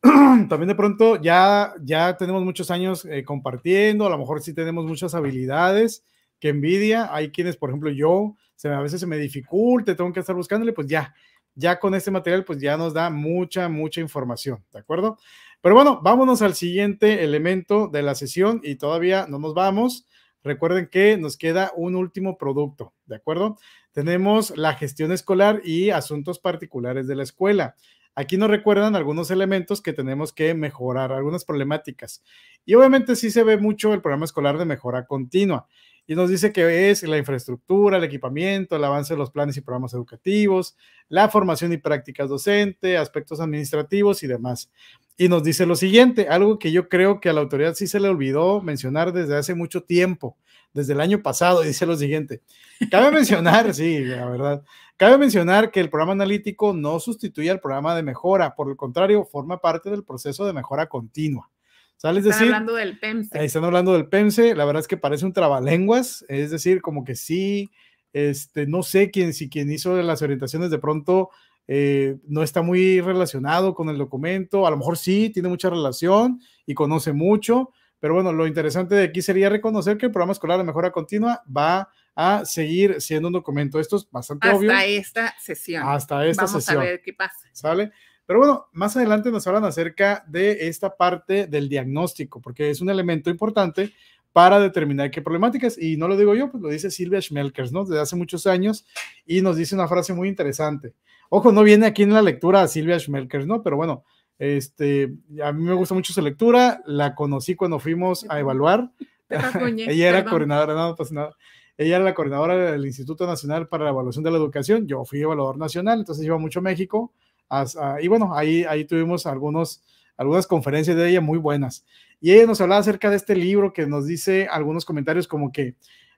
también de pronto ya, ya tenemos muchos años eh, compartiendo, a lo mejor sí tenemos muchas habilidades que envidia, hay quienes, por ejemplo, yo, se, a veces se me dificulta, tengo que estar buscándole, pues ya, ya con este material, pues ya nos da mucha, mucha información, ¿de acuerdo? Pero bueno, vámonos al siguiente elemento de la sesión y todavía no nos vamos. Recuerden que nos queda un último producto, ¿de acuerdo? Tenemos la gestión escolar y asuntos particulares de la escuela. Aquí nos recuerdan algunos elementos que tenemos que mejorar, algunas problemáticas. Y obviamente sí se ve mucho el programa escolar de mejora continua y nos dice que es la infraestructura, el equipamiento, el avance de los planes y programas educativos, la formación y prácticas docente, aspectos administrativos y demás. Y nos dice lo siguiente, algo que yo creo que a la autoridad sí se le olvidó mencionar desde hace mucho tiempo, desde el año pasado, dice lo siguiente. Cabe mencionar, sí, la verdad, cabe mencionar que el programa analítico no sustituye al programa de mejora, por el contrario, forma parte del proceso de mejora continua están hablando del PEMSE. Ahí están hablando del PEMSE, la verdad es que parece un trabalenguas, es decir, como que sí, este, no sé quién, si quien hizo las orientaciones de pronto eh, no está muy relacionado con el documento, a lo mejor sí, tiene mucha relación y conoce mucho, pero bueno, lo interesante de aquí sería reconocer que el programa escolar de mejora continua va a seguir siendo un documento. Esto es bastante obvio. Hasta esta sesión. Hasta esta sesión. Vamos a ver qué pasa. ¿Sale? Pero bueno, más adelante nos hablan acerca de esta parte del diagnóstico, porque es un elemento importante para determinar qué problemáticas, y no lo digo yo, pues lo dice Silvia Schmelkers, ¿no? Desde hace muchos años, y nos dice una frase muy interesante. Ojo, no viene aquí en la lectura a Silvia Schmelkers, ¿no? Pero bueno, este, a mí me gusta mucho su lectura, la conocí cuando fuimos a evaluar. Ella era coordinadora, no, pasa nada. Ella era la coordinadora del Instituto Nacional para la Evaluación de la Educación, yo fui evaluador nacional, entonces iba mucho a México Ah, y bueno, ahí, ahí tuvimos algunos, algunas conferencias de ella muy buenas. Y ella nos hablaba acerca de este libro que nos dice algunos comentarios como que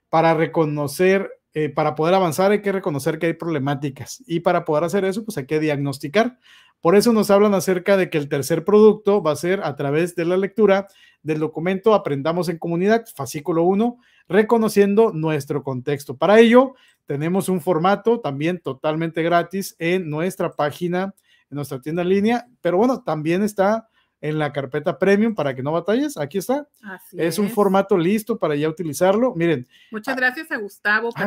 para reconocer eh, para poder avanzar hay que reconocer que hay problemáticas y para poder hacer eso, pues hay que diagnosticar. Por eso nos hablan acerca de que el tercer producto va a ser a través de la lectura del documento Aprendamos en Comunidad, fascículo 1, reconociendo nuestro contexto. Para ello, tenemos un formato también totalmente gratis en nuestra página, en nuestra tienda en línea, pero bueno, también está en la carpeta premium para que no batalles. Aquí está. es, un formato listo para ya utilizarlo. Miren. Muchas ah, gracias a Gustavo, que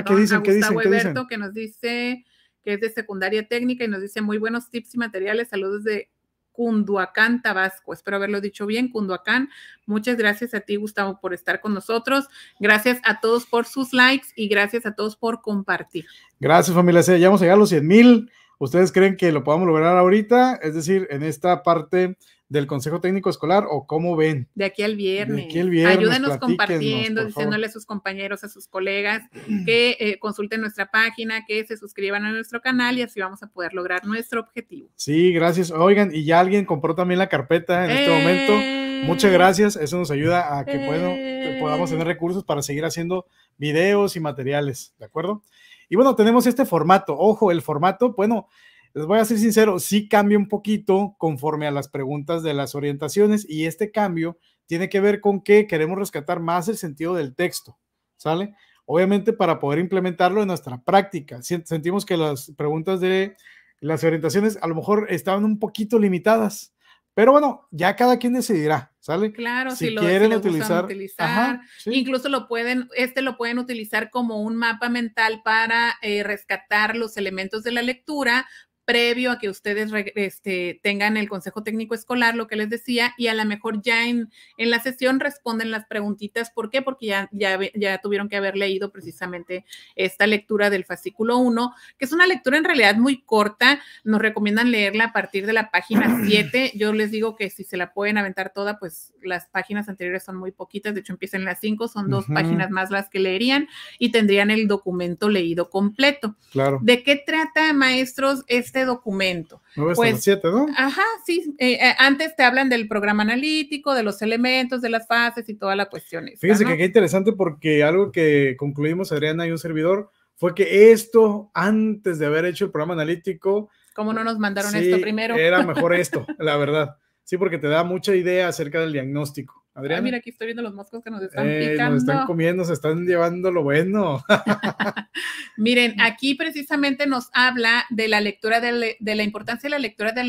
nos dice que es de secundaria técnica y nos dice muy buenos tips y materiales. Saludos de Cunduacán, Tabasco. Espero haberlo dicho bien, Cunduacán. Muchas gracias a ti, Gustavo, por estar con nosotros. Gracias a todos por sus likes y gracias a todos por compartir. Gracias, familia. Ya vamos a llegar a los 100 mil. ¿Ustedes creen que lo podamos lograr ahorita? Es decir, en esta parte del Consejo Técnico Escolar o cómo ven. De aquí al viernes. Aquí al viernes Ayúdenos compartiendo, diciéndole a sus compañeros, a sus colegas que eh, consulten nuestra página, que se suscriban a nuestro canal y así vamos a poder lograr nuestro objetivo. Sí, gracias. Oigan, y ya alguien compró también la carpeta en este momento. Eh. Muchas gracias. Eso nos ayuda a que, eh. podamos tener recursos para seguir haciendo videos y materiales. ¿De acuerdo? Y bueno, tenemos este formato. Ojo, el formato, bueno, les voy a ser sincero, sí cambia un poquito conforme a las preguntas de las orientaciones y este cambio tiene que ver con que queremos rescatar más el sentido del texto, ¿sale? Obviamente para poder implementarlo en nuestra práctica. Sentimos que las preguntas de las orientaciones a lo mejor estaban un poquito limitadas pero bueno, ya cada quien decidirá, ¿sale? Claro, si, lo quieren utilizar. Incluso lo pueden, este lo pueden utilizar como un mapa mental para eh, rescatar los elementos de la lectura, previo a que ustedes este, tengan el consejo técnico escolar, lo que les decía, y a lo mejor ya en, en la sesión responden las preguntitas. ¿Por qué? Porque ya, ya, ya tuvieron que haber leído precisamente esta lectura del fascículo 1, que es una lectura en realidad muy corta. Nos recomiendan leerla a partir de la página 7. Yo les digo que si se la pueden aventar toda, pues las páginas anteriores son muy poquitas. De hecho, empiezan las 5, son dos páginas más las que leerían y tendrían el documento leído completo. Claro. ¿De qué trata, maestros, este este documento. Pues, ¿no? Ajá, sí. Eh, eh, antes te hablan del programa analítico, de los elementos, de las fases y toda la cuestión. Fíjese Fíjense que qué interesante porque algo que concluimos Adriana y un servidor fue que esto, antes de haber hecho el programa analítico... ¿Cómo no nos mandaron esto primero? Era mejor esto, la verdad. Sí, porque te da mucha idea acerca del diagnóstico. Adriana, ah, mira, aquí estoy viendo los moscos que nos están eh, picando. Nos están comiendo, se están llevando lo bueno. Miren, aquí precisamente nos habla de la lectura, de, la importancia de la lectura de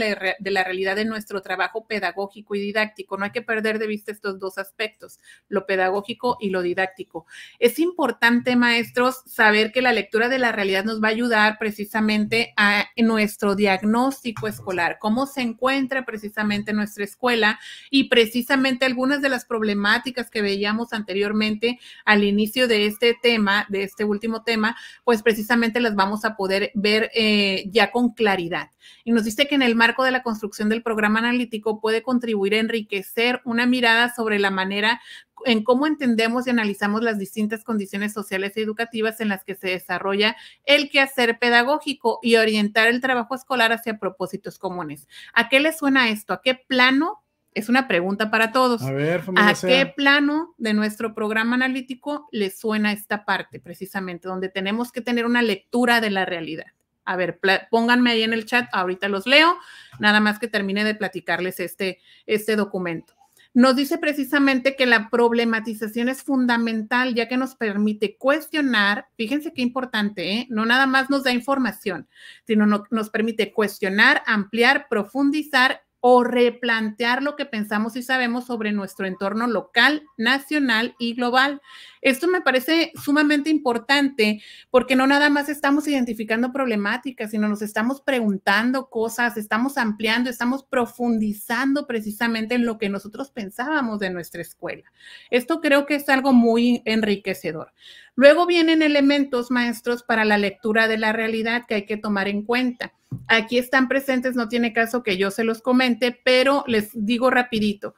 la, realidad de nuestro trabajo pedagógico y didáctico. No hay que perder de vista estos dos aspectos, lo pedagógico y lo didáctico. Es importante, maestros, saber que la lectura de la realidad nos va a ayudar precisamente a nuestro diagnóstico escolar, cómo se encuentra precisamente nuestra escuela y precisamente algunas de las problemáticas que veíamos anteriormente al inicio de este tema, de este último tema, pues precisamente las vamos a poder ver eh, ya con claridad. Y nos dice que en el marco de la construcción del programa analítico puede contribuir a enriquecer una mirada sobre la manera en cómo entendemos y analizamos las distintas condiciones sociales y educativas en las que se desarrolla el quehacer pedagógico y orientar el trabajo escolar hacia propósitos comunes. ¿A qué le suena esto? ¿A qué plano es una pregunta para todos. A qué plano de nuestro programa analítico le suena esta parte precisamente, donde tenemos que tener una lectura de la realidad? A ver, pónganme ahí en el chat, ahorita los leo, nada más que termine de platicarles este, este documento. Nos dice precisamente que la problematización es fundamental ya que nos permite cuestionar, fíjense qué importante, ¿eh? no nada más nos da información, sino nos permite cuestionar, ampliar, profundizar o replantear lo que pensamos y sabemos sobre nuestro entorno local, nacional y global. Esto me parece sumamente importante porque no nada más estamos identificando problemáticas, sino nos estamos preguntando cosas, estamos ampliando, estamos profundizando precisamente en lo que nosotros pensábamos de nuestra escuela. Esto creo que es algo muy enriquecedor. Luego vienen elementos maestros para la lectura de la realidad que hay que tomar en cuenta. Aquí están presentes, no tiene caso que yo se los comente, pero les digo rapidito.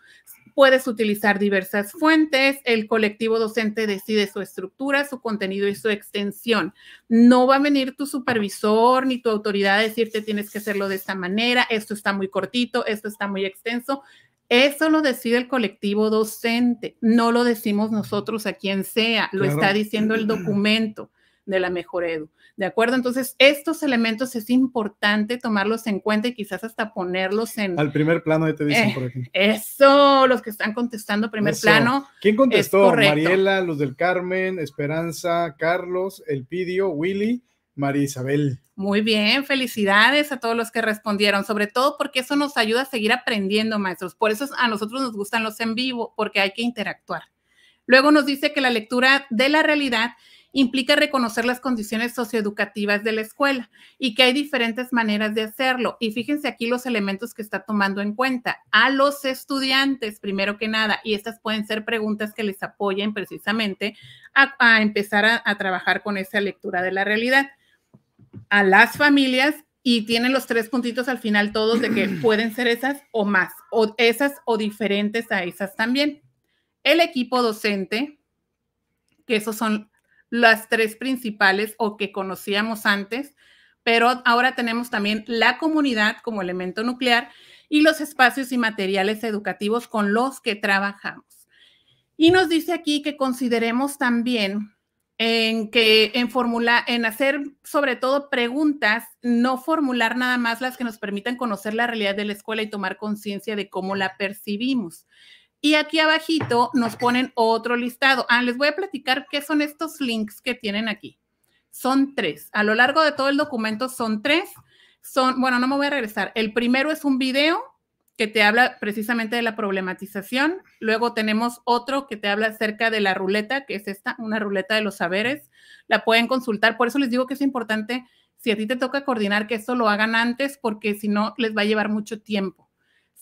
Puedes utilizar diversas fuentes, el colectivo docente decide su estructura, su contenido y su extensión. No va a venir tu supervisor ni tu autoridad a decirte tienes que hacerlo de esta manera, esto está muy cortito, esto está muy extenso. Eso lo decide el colectivo docente, no lo decimos nosotros a quien sea, lo está diciendo el documento de la mejor edu. ¿De acuerdo? Entonces, estos elementos es importante tomarlos en cuenta y quizás hasta ponerlos en... Al primer plano, ahí te dicen eh, por ejemplo. Eso, los que están contestando primer plano. ¿Quién contestó? Mariela, los del Carmen, Esperanza, Carlos, Elpidio, Willy, María Isabel. Muy bien, felicidades a todos los que respondieron, sobre todo porque eso nos ayuda a seguir aprendiendo, maestros. Por eso a nosotros nos gustan los en vivo, porque hay que interactuar. Luego nos dice que la lectura de la realidad implica reconocer las condiciones socioeducativas de la escuela y que hay diferentes maneras de hacerlo. Y fíjense aquí los elementos que está tomando en cuenta a los estudiantes, primero que nada, y estas pueden ser preguntas que les apoyen precisamente a, empezar a, a trabajar con esa lectura de la realidad. A las familias y tienen los tres puntitos al final todos de que pueden ser esas o más, o esas o diferentes a esas también. El equipo docente, que esos son las tres principales o que conocíamos antes, pero ahora tenemos también la comunidad como elemento nuclear y los espacios y materiales educativos con los que trabajamos. Y nos dice aquí que consideremos también en que en en hacer sobre todo preguntas, no formular nada más las que nos permitan conocer la realidad de la escuela y tomar conciencia de cómo la percibimos. Y aquí abajito nos ponen otro listado. Ah, les voy a platicar qué son estos links que tienen aquí. Son tres. A lo largo de todo el documento son tres. Son, bueno, no me voy a regresar. El primero es un video que te habla precisamente de la problematización. Luego tenemos otro que te habla acerca de la ruleta, que es esta, una ruleta de los saberes. La pueden consultar. Por eso les digo que es importante, si a ti te toca coordinar, que esto lo hagan antes, porque si no, les va a llevar mucho tiempo.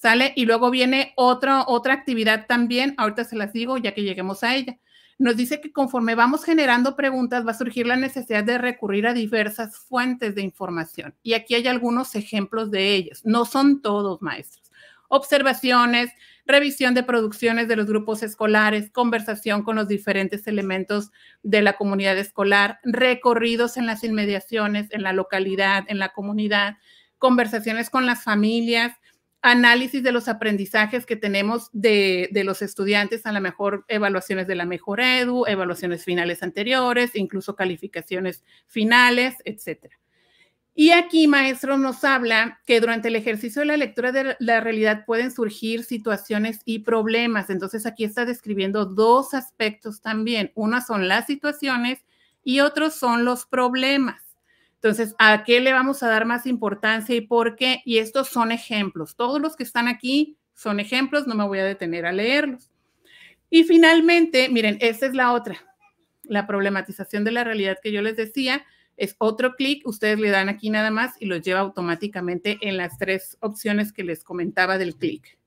¿sale? Y luego viene otra, otra actividad también, ahorita se las digo ya que lleguemos a ella. Nos dice que conforme vamos generando preguntas va a surgir la necesidad de recurrir a diversas fuentes de información. Y aquí hay algunos ejemplos de ellos. No son todos maestros. Observaciones, revisión de producciones de los grupos escolares, conversación con los diferentes elementos de la comunidad escolar, recorridos en las inmediaciones, en la localidad, en la comunidad, conversaciones con las familias, análisis de los aprendizajes que tenemos de, los estudiantes, a lo mejor evaluaciones de la mejor edu, evaluaciones finales anteriores, incluso calificaciones finales, etc. Y aquí, maestro, nos habla que durante el ejercicio de la lectura de la realidad pueden surgir situaciones y problemas. Entonces, aquí está describiendo dos aspectos también. Una son las situaciones y otros son los problemas. Entonces, ¿a qué le vamos a dar más importancia y por qué? Y estos son ejemplos. Todos los que están aquí son ejemplos, no me voy a detener a leerlos. Y finalmente, miren, esta es la otra, la problematización de la realidad que yo les decía. Es otro clic, ustedes le dan aquí nada más y los lleva automáticamente en las tres opciones que les comentaba del clic.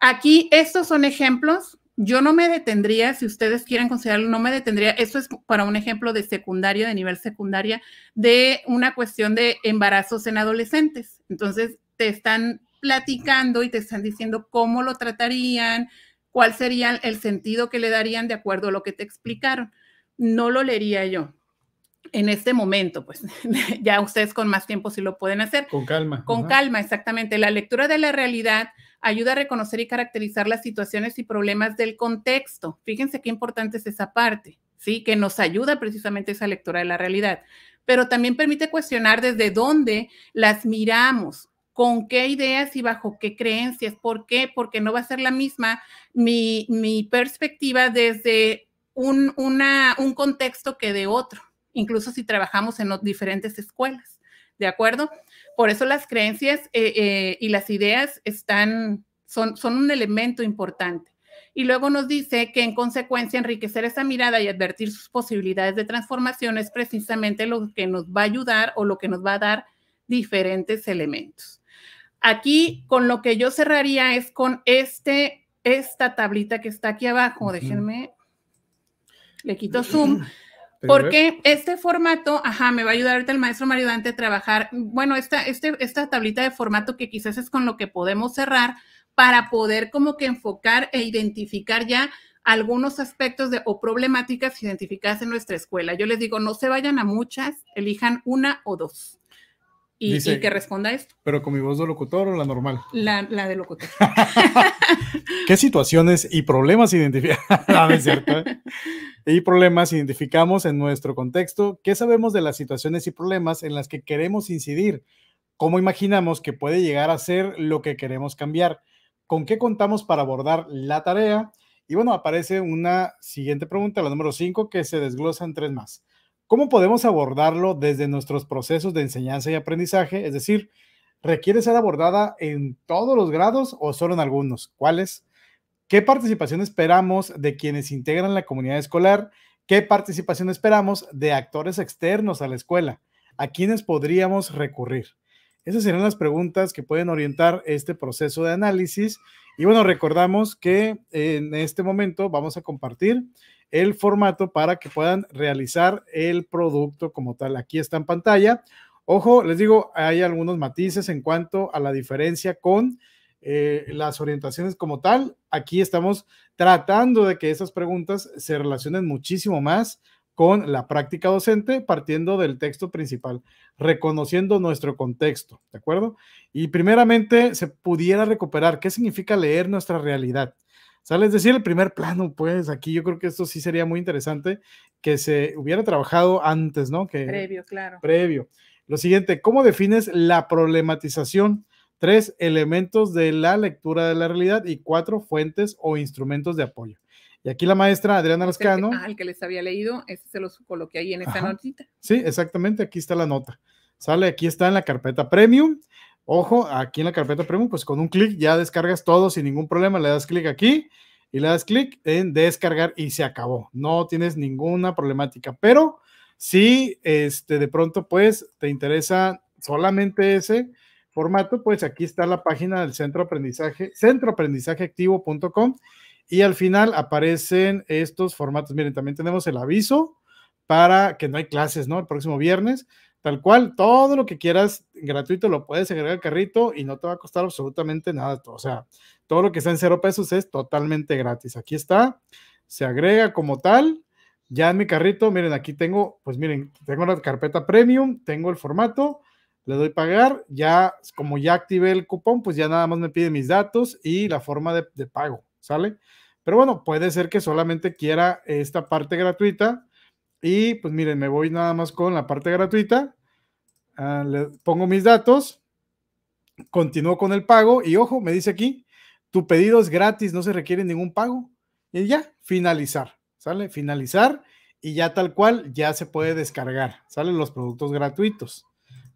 Aquí, estos son ejemplos yo no me detendría, si ustedes quieren considerarlo, no me detendría, eso es para un ejemplo de secundaria, de nivel secundaria, de una cuestión de embarazos en adolescentes. Entonces, te están platicando y te están diciendo cómo lo tratarían, cuál sería el sentido que le darían de acuerdo a lo que te explicaron. No lo leería yo en este momento, pues ya ustedes con más tiempo sí lo pueden hacer. Con calma. Con calma, exactamente. La lectura de la realidad ayuda a reconocer y caracterizar las situaciones y problemas del contexto. Fíjense qué importante es esa parte, ¿sí? Que nos ayuda precisamente esa lectura de la realidad, pero también permite cuestionar desde dónde las miramos, con qué ideas y bajo qué creencias, por qué, porque no va a ser la misma mi, perspectiva desde una, un contexto que de otro, incluso si trabajamos en diferentes escuelas, ¿de acuerdo? Por eso las creencias eh, eh, y las ideas están, son, son un elemento importante. Y luego nos dice que en consecuencia enriquecer esa mirada y advertir sus posibilidades de transformación es precisamente lo que nos va a ayudar o lo que nos va a dar diferentes elementos. Aquí con lo que yo cerraría es con este, esta tablita que está aquí abajo. Déjenme, le quito zoom. Porque este formato, ajá, me va a ayudar ahorita el maestro Mario Dante a trabajar, bueno, esta, este, esta tablita de formato que quizás es con lo que podemos cerrar para poder como que enfocar e identificar ya algunos aspectos de, o problemáticas identificadas en nuestra escuela. Yo les digo, no se vayan a muchas, elijan una o dos y, que responda esto. ¿Pero con mi voz de locutor o la normal? La, de locutor. ¿Qué situaciones y problemas identificamos? ¿eh? Y problemas identificamos en nuestro contexto. ¿Qué sabemos de las situaciones y problemas en las que queremos incidir? ¿Cómo imaginamos que puede llegar a ser lo que queremos cambiar? ¿Con qué contamos para abordar la tarea? Y bueno, aparece una siguiente pregunta, la número 5, que se desglosa en tres más. ¿Cómo podemos abordarlo desde nuestros procesos de enseñanza y aprendizaje? Es decir, ¿requiere ser abordada en todos los grados o solo en algunos? ¿Cuáles? ¿Qué participación esperamos de quienes integran la comunidad escolar? ¿Qué participación esperamos de actores externos a la escuela? ¿A quiénes podríamos recurrir? Esas serán las preguntas que pueden orientar este proceso de análisis. Y bueno, recordamos que en este momento vamos a compartir el formato para que puedan realizar el producto como tal. Aquí está en pantalla. Ojo, les digo, hay algunos matices en cuanto a la diferencia con eh, las orientaciones como tal. Aquí estamos tratando de que esas preguntas se relacionen muchísimo más con la práctica docente partiendo del texto principal, reconociendo nuestro contexto, ¿de acuerdo? Y primeramente se pudiera recuperar qué significa leer nuestra realidad. ¿Sale? Es decir, el primer plano, pues aquí yo creo que esto sí sería muy interesante que se hubiera trabajado antes, ¿no? Que, previo, claro. Previo. Lo siguiente, ¿cómo defines la problematización? Tres, elementos de la lectura de la realidad y cuatro, fuentes o instrumentos de apoyo. Y aquí la maestra Adriana Lascano. Al ah, que les había leído, se los coloqué ahí en esta notita. Sí, exactamente, aquí está la nota. Sale, aquí está en la carpeta premium. Ojo, aquí en la carpeta premium, pues con un clic ya descargas todo sin ningún problema. Le das clic aquí y le das clic en descargar y se acabó. No tienes ninguna problemática, pero si este, de pronto pues te interesa solamente ese formato, pues aquí está la página del centro aprendizaje, centroaprendizajeactivo.com y al final aparecen estos formatos. Miren, también tenemos el aviso para que no hay clases, ¿no? El próximo viernes. Tal cual, todo lo que quieras gratuito lo puedes agregar al carrito y no te va a costar absolutamente nada. O sea, todo lo que está en cero pesos es totalmente gratis. Aquí está, se agrega como tal. Ya en mi carrito, miren, aquí tengo, pues miren, tengo la carpeta premium, tengo el formato, le doy pagar, ya como ya activé el cupón, pues ya nada más me pide mis datos y la forma de, de pago, ¿sale? Pero bueno, puede ser que solamente quiera esta parte gratuita y pues miren, me voy nada más con la parte gratuita. Ah, pongo mis datos, continúo con el pago y ojo, me dice aquí, tu pedido es gratis, no se requiere ningún pago. Y ya, finalizar, ¿sale? Finalizar y ya tal cual ya se puede descargar, ¿salen los productos gratuitos,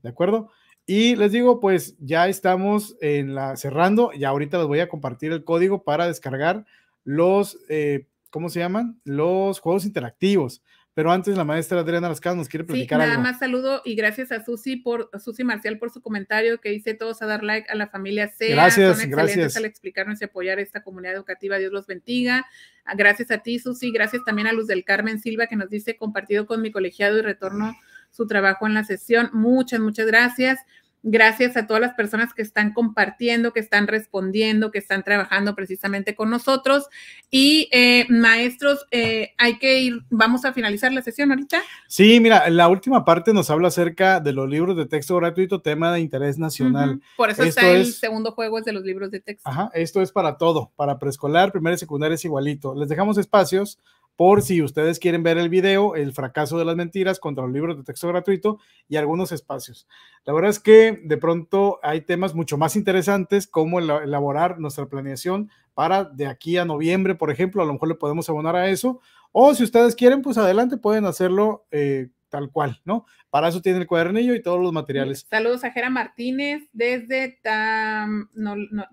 ¿de acuerdo? Y les digo, pues ya estamos en la cerrando y ahorita les voy a compartir el código para descargar los, eh, ¿cómo se llaman? Los juegos interactivos pero antes la maestra Adriana Lascano nos quiere platicar. Sí, nada más saludo y gracias a Susi por Susi Marcial por su comentario que dice todos a dar like a la familia C. Gracias, Son gracias. al explicarnos y apoyar esta comunidad educativa. Dios los bendiga. Ah, gracias a ti, Susi. Gracias también a Luz del Carmen Silva que nos dice compartido con mi colegiado y retorno su trabajo en la sesión. Muchas, muchas gracias. Gracias a todas las personas que están compartiendo, que están respondiendo, que están trabajando precisamente con nosotros. Y eh, maestros, eh, hay que ir, vamos a finalizar la sesión ahorita. Sí, mira, la última parte nos habla acerca de los libros de texto gratuito, tema de interés nacional. Por eso está el segundo juego es de los libros de texto. Ajá, esto es para todo, para preescolar, primaria y secundaria es igualito. Les dejamos espacios por si ustedes quieren ver el video, el fracaso de las mentiras contra los libros de texto gratuito y algunos espacios. La verdad es que de pronto hay temas mucho más interesantes como elaborar nuestra planeación para de aquí a noviembre, por ejemplo, a lo mejor le podemos abonar a eso. O si ustedes quieren, pues adelante pueden hacerlo eh, tal cual, ¿no? Para eso tiene el cuadernillo y todos los materiales. Saludos a Jera Martínez desde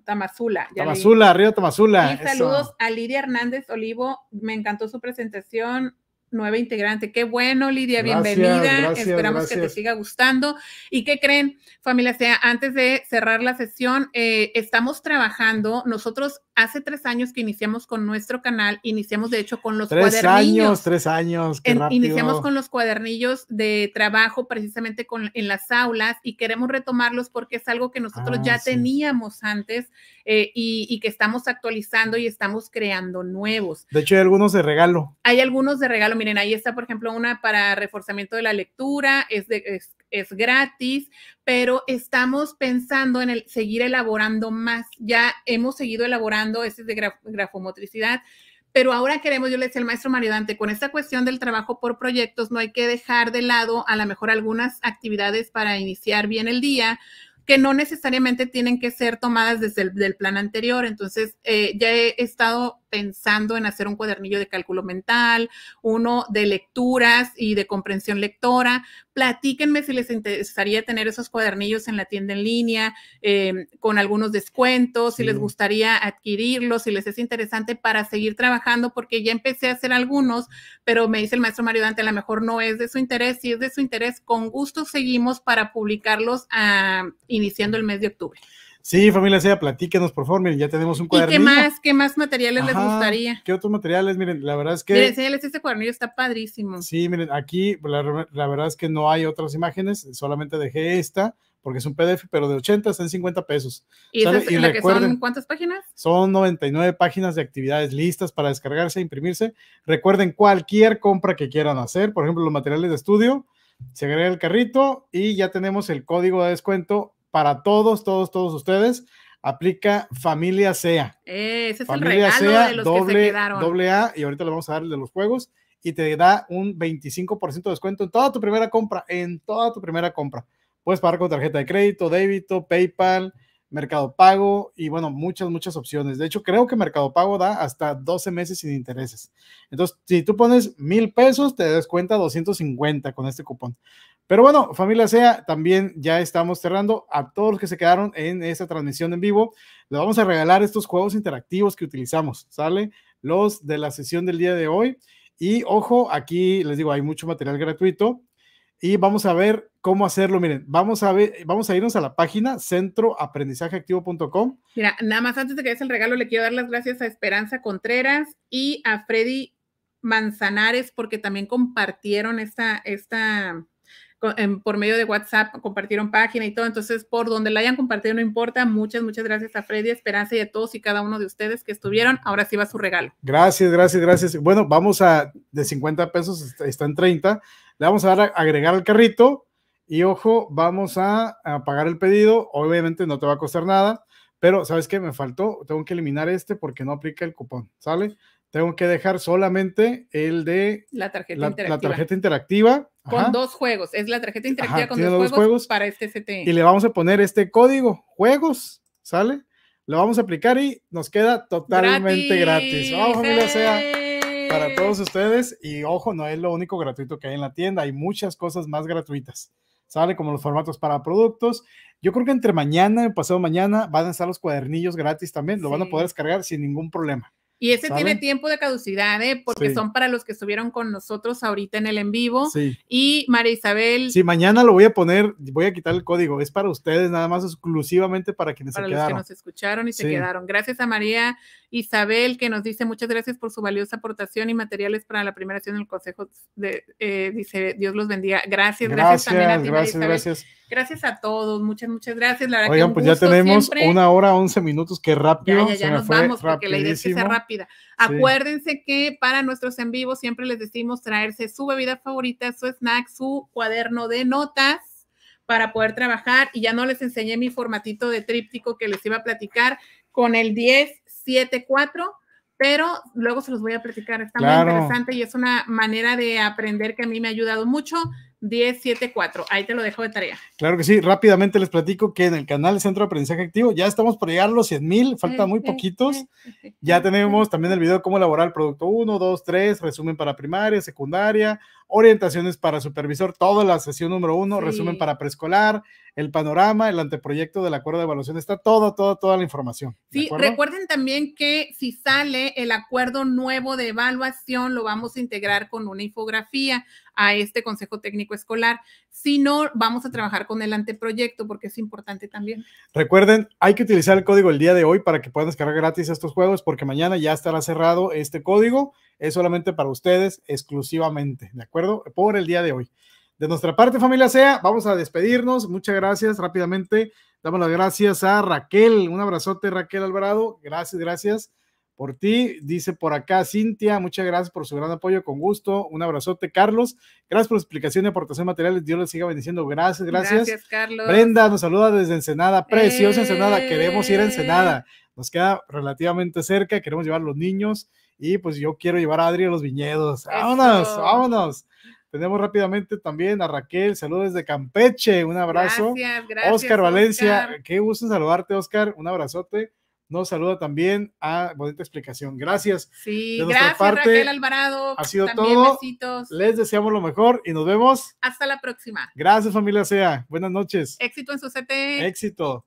Tamazula. Tamazula, arriba Tamazula. Y saludos a Lidia Hernández Olivo, me encantó su presentación, nueva integrante. Qué bueno, Lidia, bienvenida. Esperamos que te siga gustando. ¿Y qué creen, familia? antes de cerrar la sesión, eh, estamos trabajando, nosotros hace tres años que iniciamos con nuestro canal, iniciamos de hecho con los tres años, tres años. iniciamos con los cuadernillos de trabajo precisamente en las aulas y queremos retomarlos porque es algo que nosotros ah, ya teníamos antes eh, y, que estamos actualizando y estamos creando nuevos. De hecho, hay algunos de regalo. Hay algunos de regalo. Miren, ahí está, por ejemplo, una para reforzamiento de la lectura, es de es gratis, pero estamos pensando en seguir elaborando más. Ya hemos seguido elaborando, ese es de grafomotricidad, pero ahora queremos, yo le decía al maestro Mario Dante, con esta cuestión del trabajo por proyectos, no hay que dejar de lado a lo mejor algunas actividades para iniciar bien el día que no necesariamente tienen que ser tomadas desde el plan anterior. Entonces, eh, ya he estado pensando en hacer un cuadernillo de cálculo mental, uno de lecturas y de comprensión lectora. Platíquenme si les interesaría tener esos cuadernillos en la tienda en línea, em, con algunos descuentos, si les gustaría adquirirlos, si les es interesante para seguir trabajando, porque ya empecé a hacer algunos, pero me dice el maestro Mario Dante, a lo mejor no es de su interés, si es de su interés, con gusto seguimos para publicarlos a iniciando el mes de octubre. Sí, familia sea, platíquenos por favor, miren, ya tenemos un cuadernillo. ¿Y qué más, qué más materiales les gustaría? ¿Qué otros materiales? Miren, la verdad es que... este cuadernillo, está padrísimo. Sí, miren, aquí la, verdad es que no hay otras imágenes, solamente dejé esta, porque es un PDF, pero de 80 están 50 pesos. ¿Y, es la que son cuántas páginas? Son 99 páginas de actividades listas para descargarse e imprimirse. Recuerden cualquier compra que quieran hacer, por ejemplo, los materiales de estudio, se agrega el carrito y ya tenemos el código de descuento para todos, todos, todos ustedes. Aplica Familia SEA. ese es el regalo de los que se quedaron. Doble A, y ahorita le vamos a dar el de los juegos, y te da un 25% de descuento en toda tu primera compra, en toda tu primera compra. Puedes pagar con tarjeta de crédito, débito, PayPal, Mercado Pago y bueno, muchas, muchas opciones. De hecho, creo que Mercado Pago da hasta 12 meses sin intereses. Entonces, si tú pones mil pesos, te descuenta 250 con este cupón. Pero bueno, familia SEA, también ya estamos cerrando. A todos los que se quedaron en esta transmisión en vivo, les vamos a regalar estos juegos interactivos que utilizamos, ¿sale? Los de la sesión del día de hoy. Y ojo, aquí les digo, hay mucho material gratuito y vamos a ver cómo hacerlo. Miren, vamos a ver, vamos a irnos a la página centroaprendizajeactivo.com. Mira, nada más antes de que des el regalo, le quiero dar las gracias a Esperanza Contreras y a Freddy Manzanares porque también compartieron esta, esta por medio de WhatsApp compartieron página y todo. Entonces, por donde la hayan compartido, no importa. Muchas, muchas gracias a Freddy, Esperanza y a todos y cada uno de ustedes que estuvieron. Ahora sí va su regalo. Gracias, gracias, gracias. Bueno, vamos a de 50 pesos, está en 30. Le vamos a, dar a agregar al carrito y ojo, vamos a, pagar el pedido. Obviamente no te va a costar nada, pero ¿sabes qué? Me faltó. Tengo que eliminar este porque no aplica el cupón, ¿sale? Tengo que dejar solamente el de La tarjeta interactiva con dos juegos. Es la tarjeta interactiva con dos juegos, para este CTE. Y le vamos a poner este código, juegos, ¿sale? Lo vamos a aplicar y nos queda totalmente gratis. Vamos sea para todos ustedes. Y ojo, no es lo único gratuito que hay en la tienda. Hay muchas cosas más gratuitas. ¿Sale? Como los formatos para productos. Yo creo que entre mañana y pasado mañana van a estar los cuadernillos gratis también. Lo van a poder descargar sin ningún problema. Y ese tiene tiempo de caducidad, ¿eh? porque son para los que estuvieron con nosotros ahorita en el en vivo. Y María Isabel. Sí, mañana lo voy a poner, voy a quitar el código. Es para ustedes, nada más exclusivamente para quienes se quedaron. Para los que nos escucharon y se quedaron. Gracias a María Isabel, que nos dice muchas gracias por su valiosa aportación y materiales para la primera sesión del Consejo. De, eh, dice, Dios los bendiga. Gracias, gracias, también a ti, gracias, gracias. a todos, muchas, muchas gracias. La pues ya tenemos una hora, once minutos, qué rápido. Ya, ya, nos vamos, porque la idea es que sea rápido Acuérdense que para nuestros en vivo siempre les decimos traerse su bebida favorita, su snack, su cuaderno de notas para poder trabajar y ya no les enseñé mi formatito de tríptico que les iba a platicar con el 1074, pero luego se los voy a platicar, está muy interesante y es una manera de aprender que a mí me ha ayudado mucho. 1074. Ahí te lo dejo de tarea. Claro que sí. Rápidamente les platico que en el canal Centro de Aprendizaje Activo ya estamos por llegar a los 100 mil, faltan muy poquitos. Ya tenemos también el video de cómo elaborar el producto 1, 2, 3, resumen para primaria, secundaria, orientaciones para supervisor, toda la sesión número uno, resumen para preescolar, el panorama, el anteproyecto del acuerdo de evaluación, está todo, toda, toda la información. Sí, recuerden también que si sale el acuerdo nuevo de evaluación, lo vamos a integrar con una infografía a este Consejo Técnico Escolar. Si no, vamos a trabajar con el anteproyecto porque es importante también. Recuerden, hay que utilizar el código el día de hoy para que puedan descargar gratis estos juegos porque mañana ya estará cerrado este código es solamente para ustedes, exclusivamente, ¿de acuerdo? Por el día de hoy. De nuestra parte, familia SEA, vamos a despedirnos. Muchas gracias rápidamente. Damos las gracias a Raquel. Un abrazote, Raquel Alvarado. Gracias, gracias por ti. Dice por acá Cintia, muchas gracias por su gran apoyo, con gusto. Un abrazote, Carlos. Gracias por explicación y aportación materiales. Dios les siga bendiciendo. Gracias, gracias. Gracias, Carlos. Brenda nos saluda desde Ensenada. Preciosa Ensenada. Queremos ir a eh. Ensenada. Nos queda relativamente cerca. Queremos llevar a los niños. Y pues yo quiero llevar a Adri a los viñedos. Vámonos, vámonos. Tenemos rápidamente también a Raquel, saludos desde Campeche, un abrazo. Oscar Valencia, qué gusto saludarte, Oscar, un abrazote. Nos saluda también a bonita explicación. Gracias. Sí, de gracias parte, Raquel Alvarado. Ha sido también todo. Besitos. Les deseamos lo mejor y nos vemos. Hasta la próxima. Gracias familia SEA. Buenas noches. Éxito en su CT. Éxito.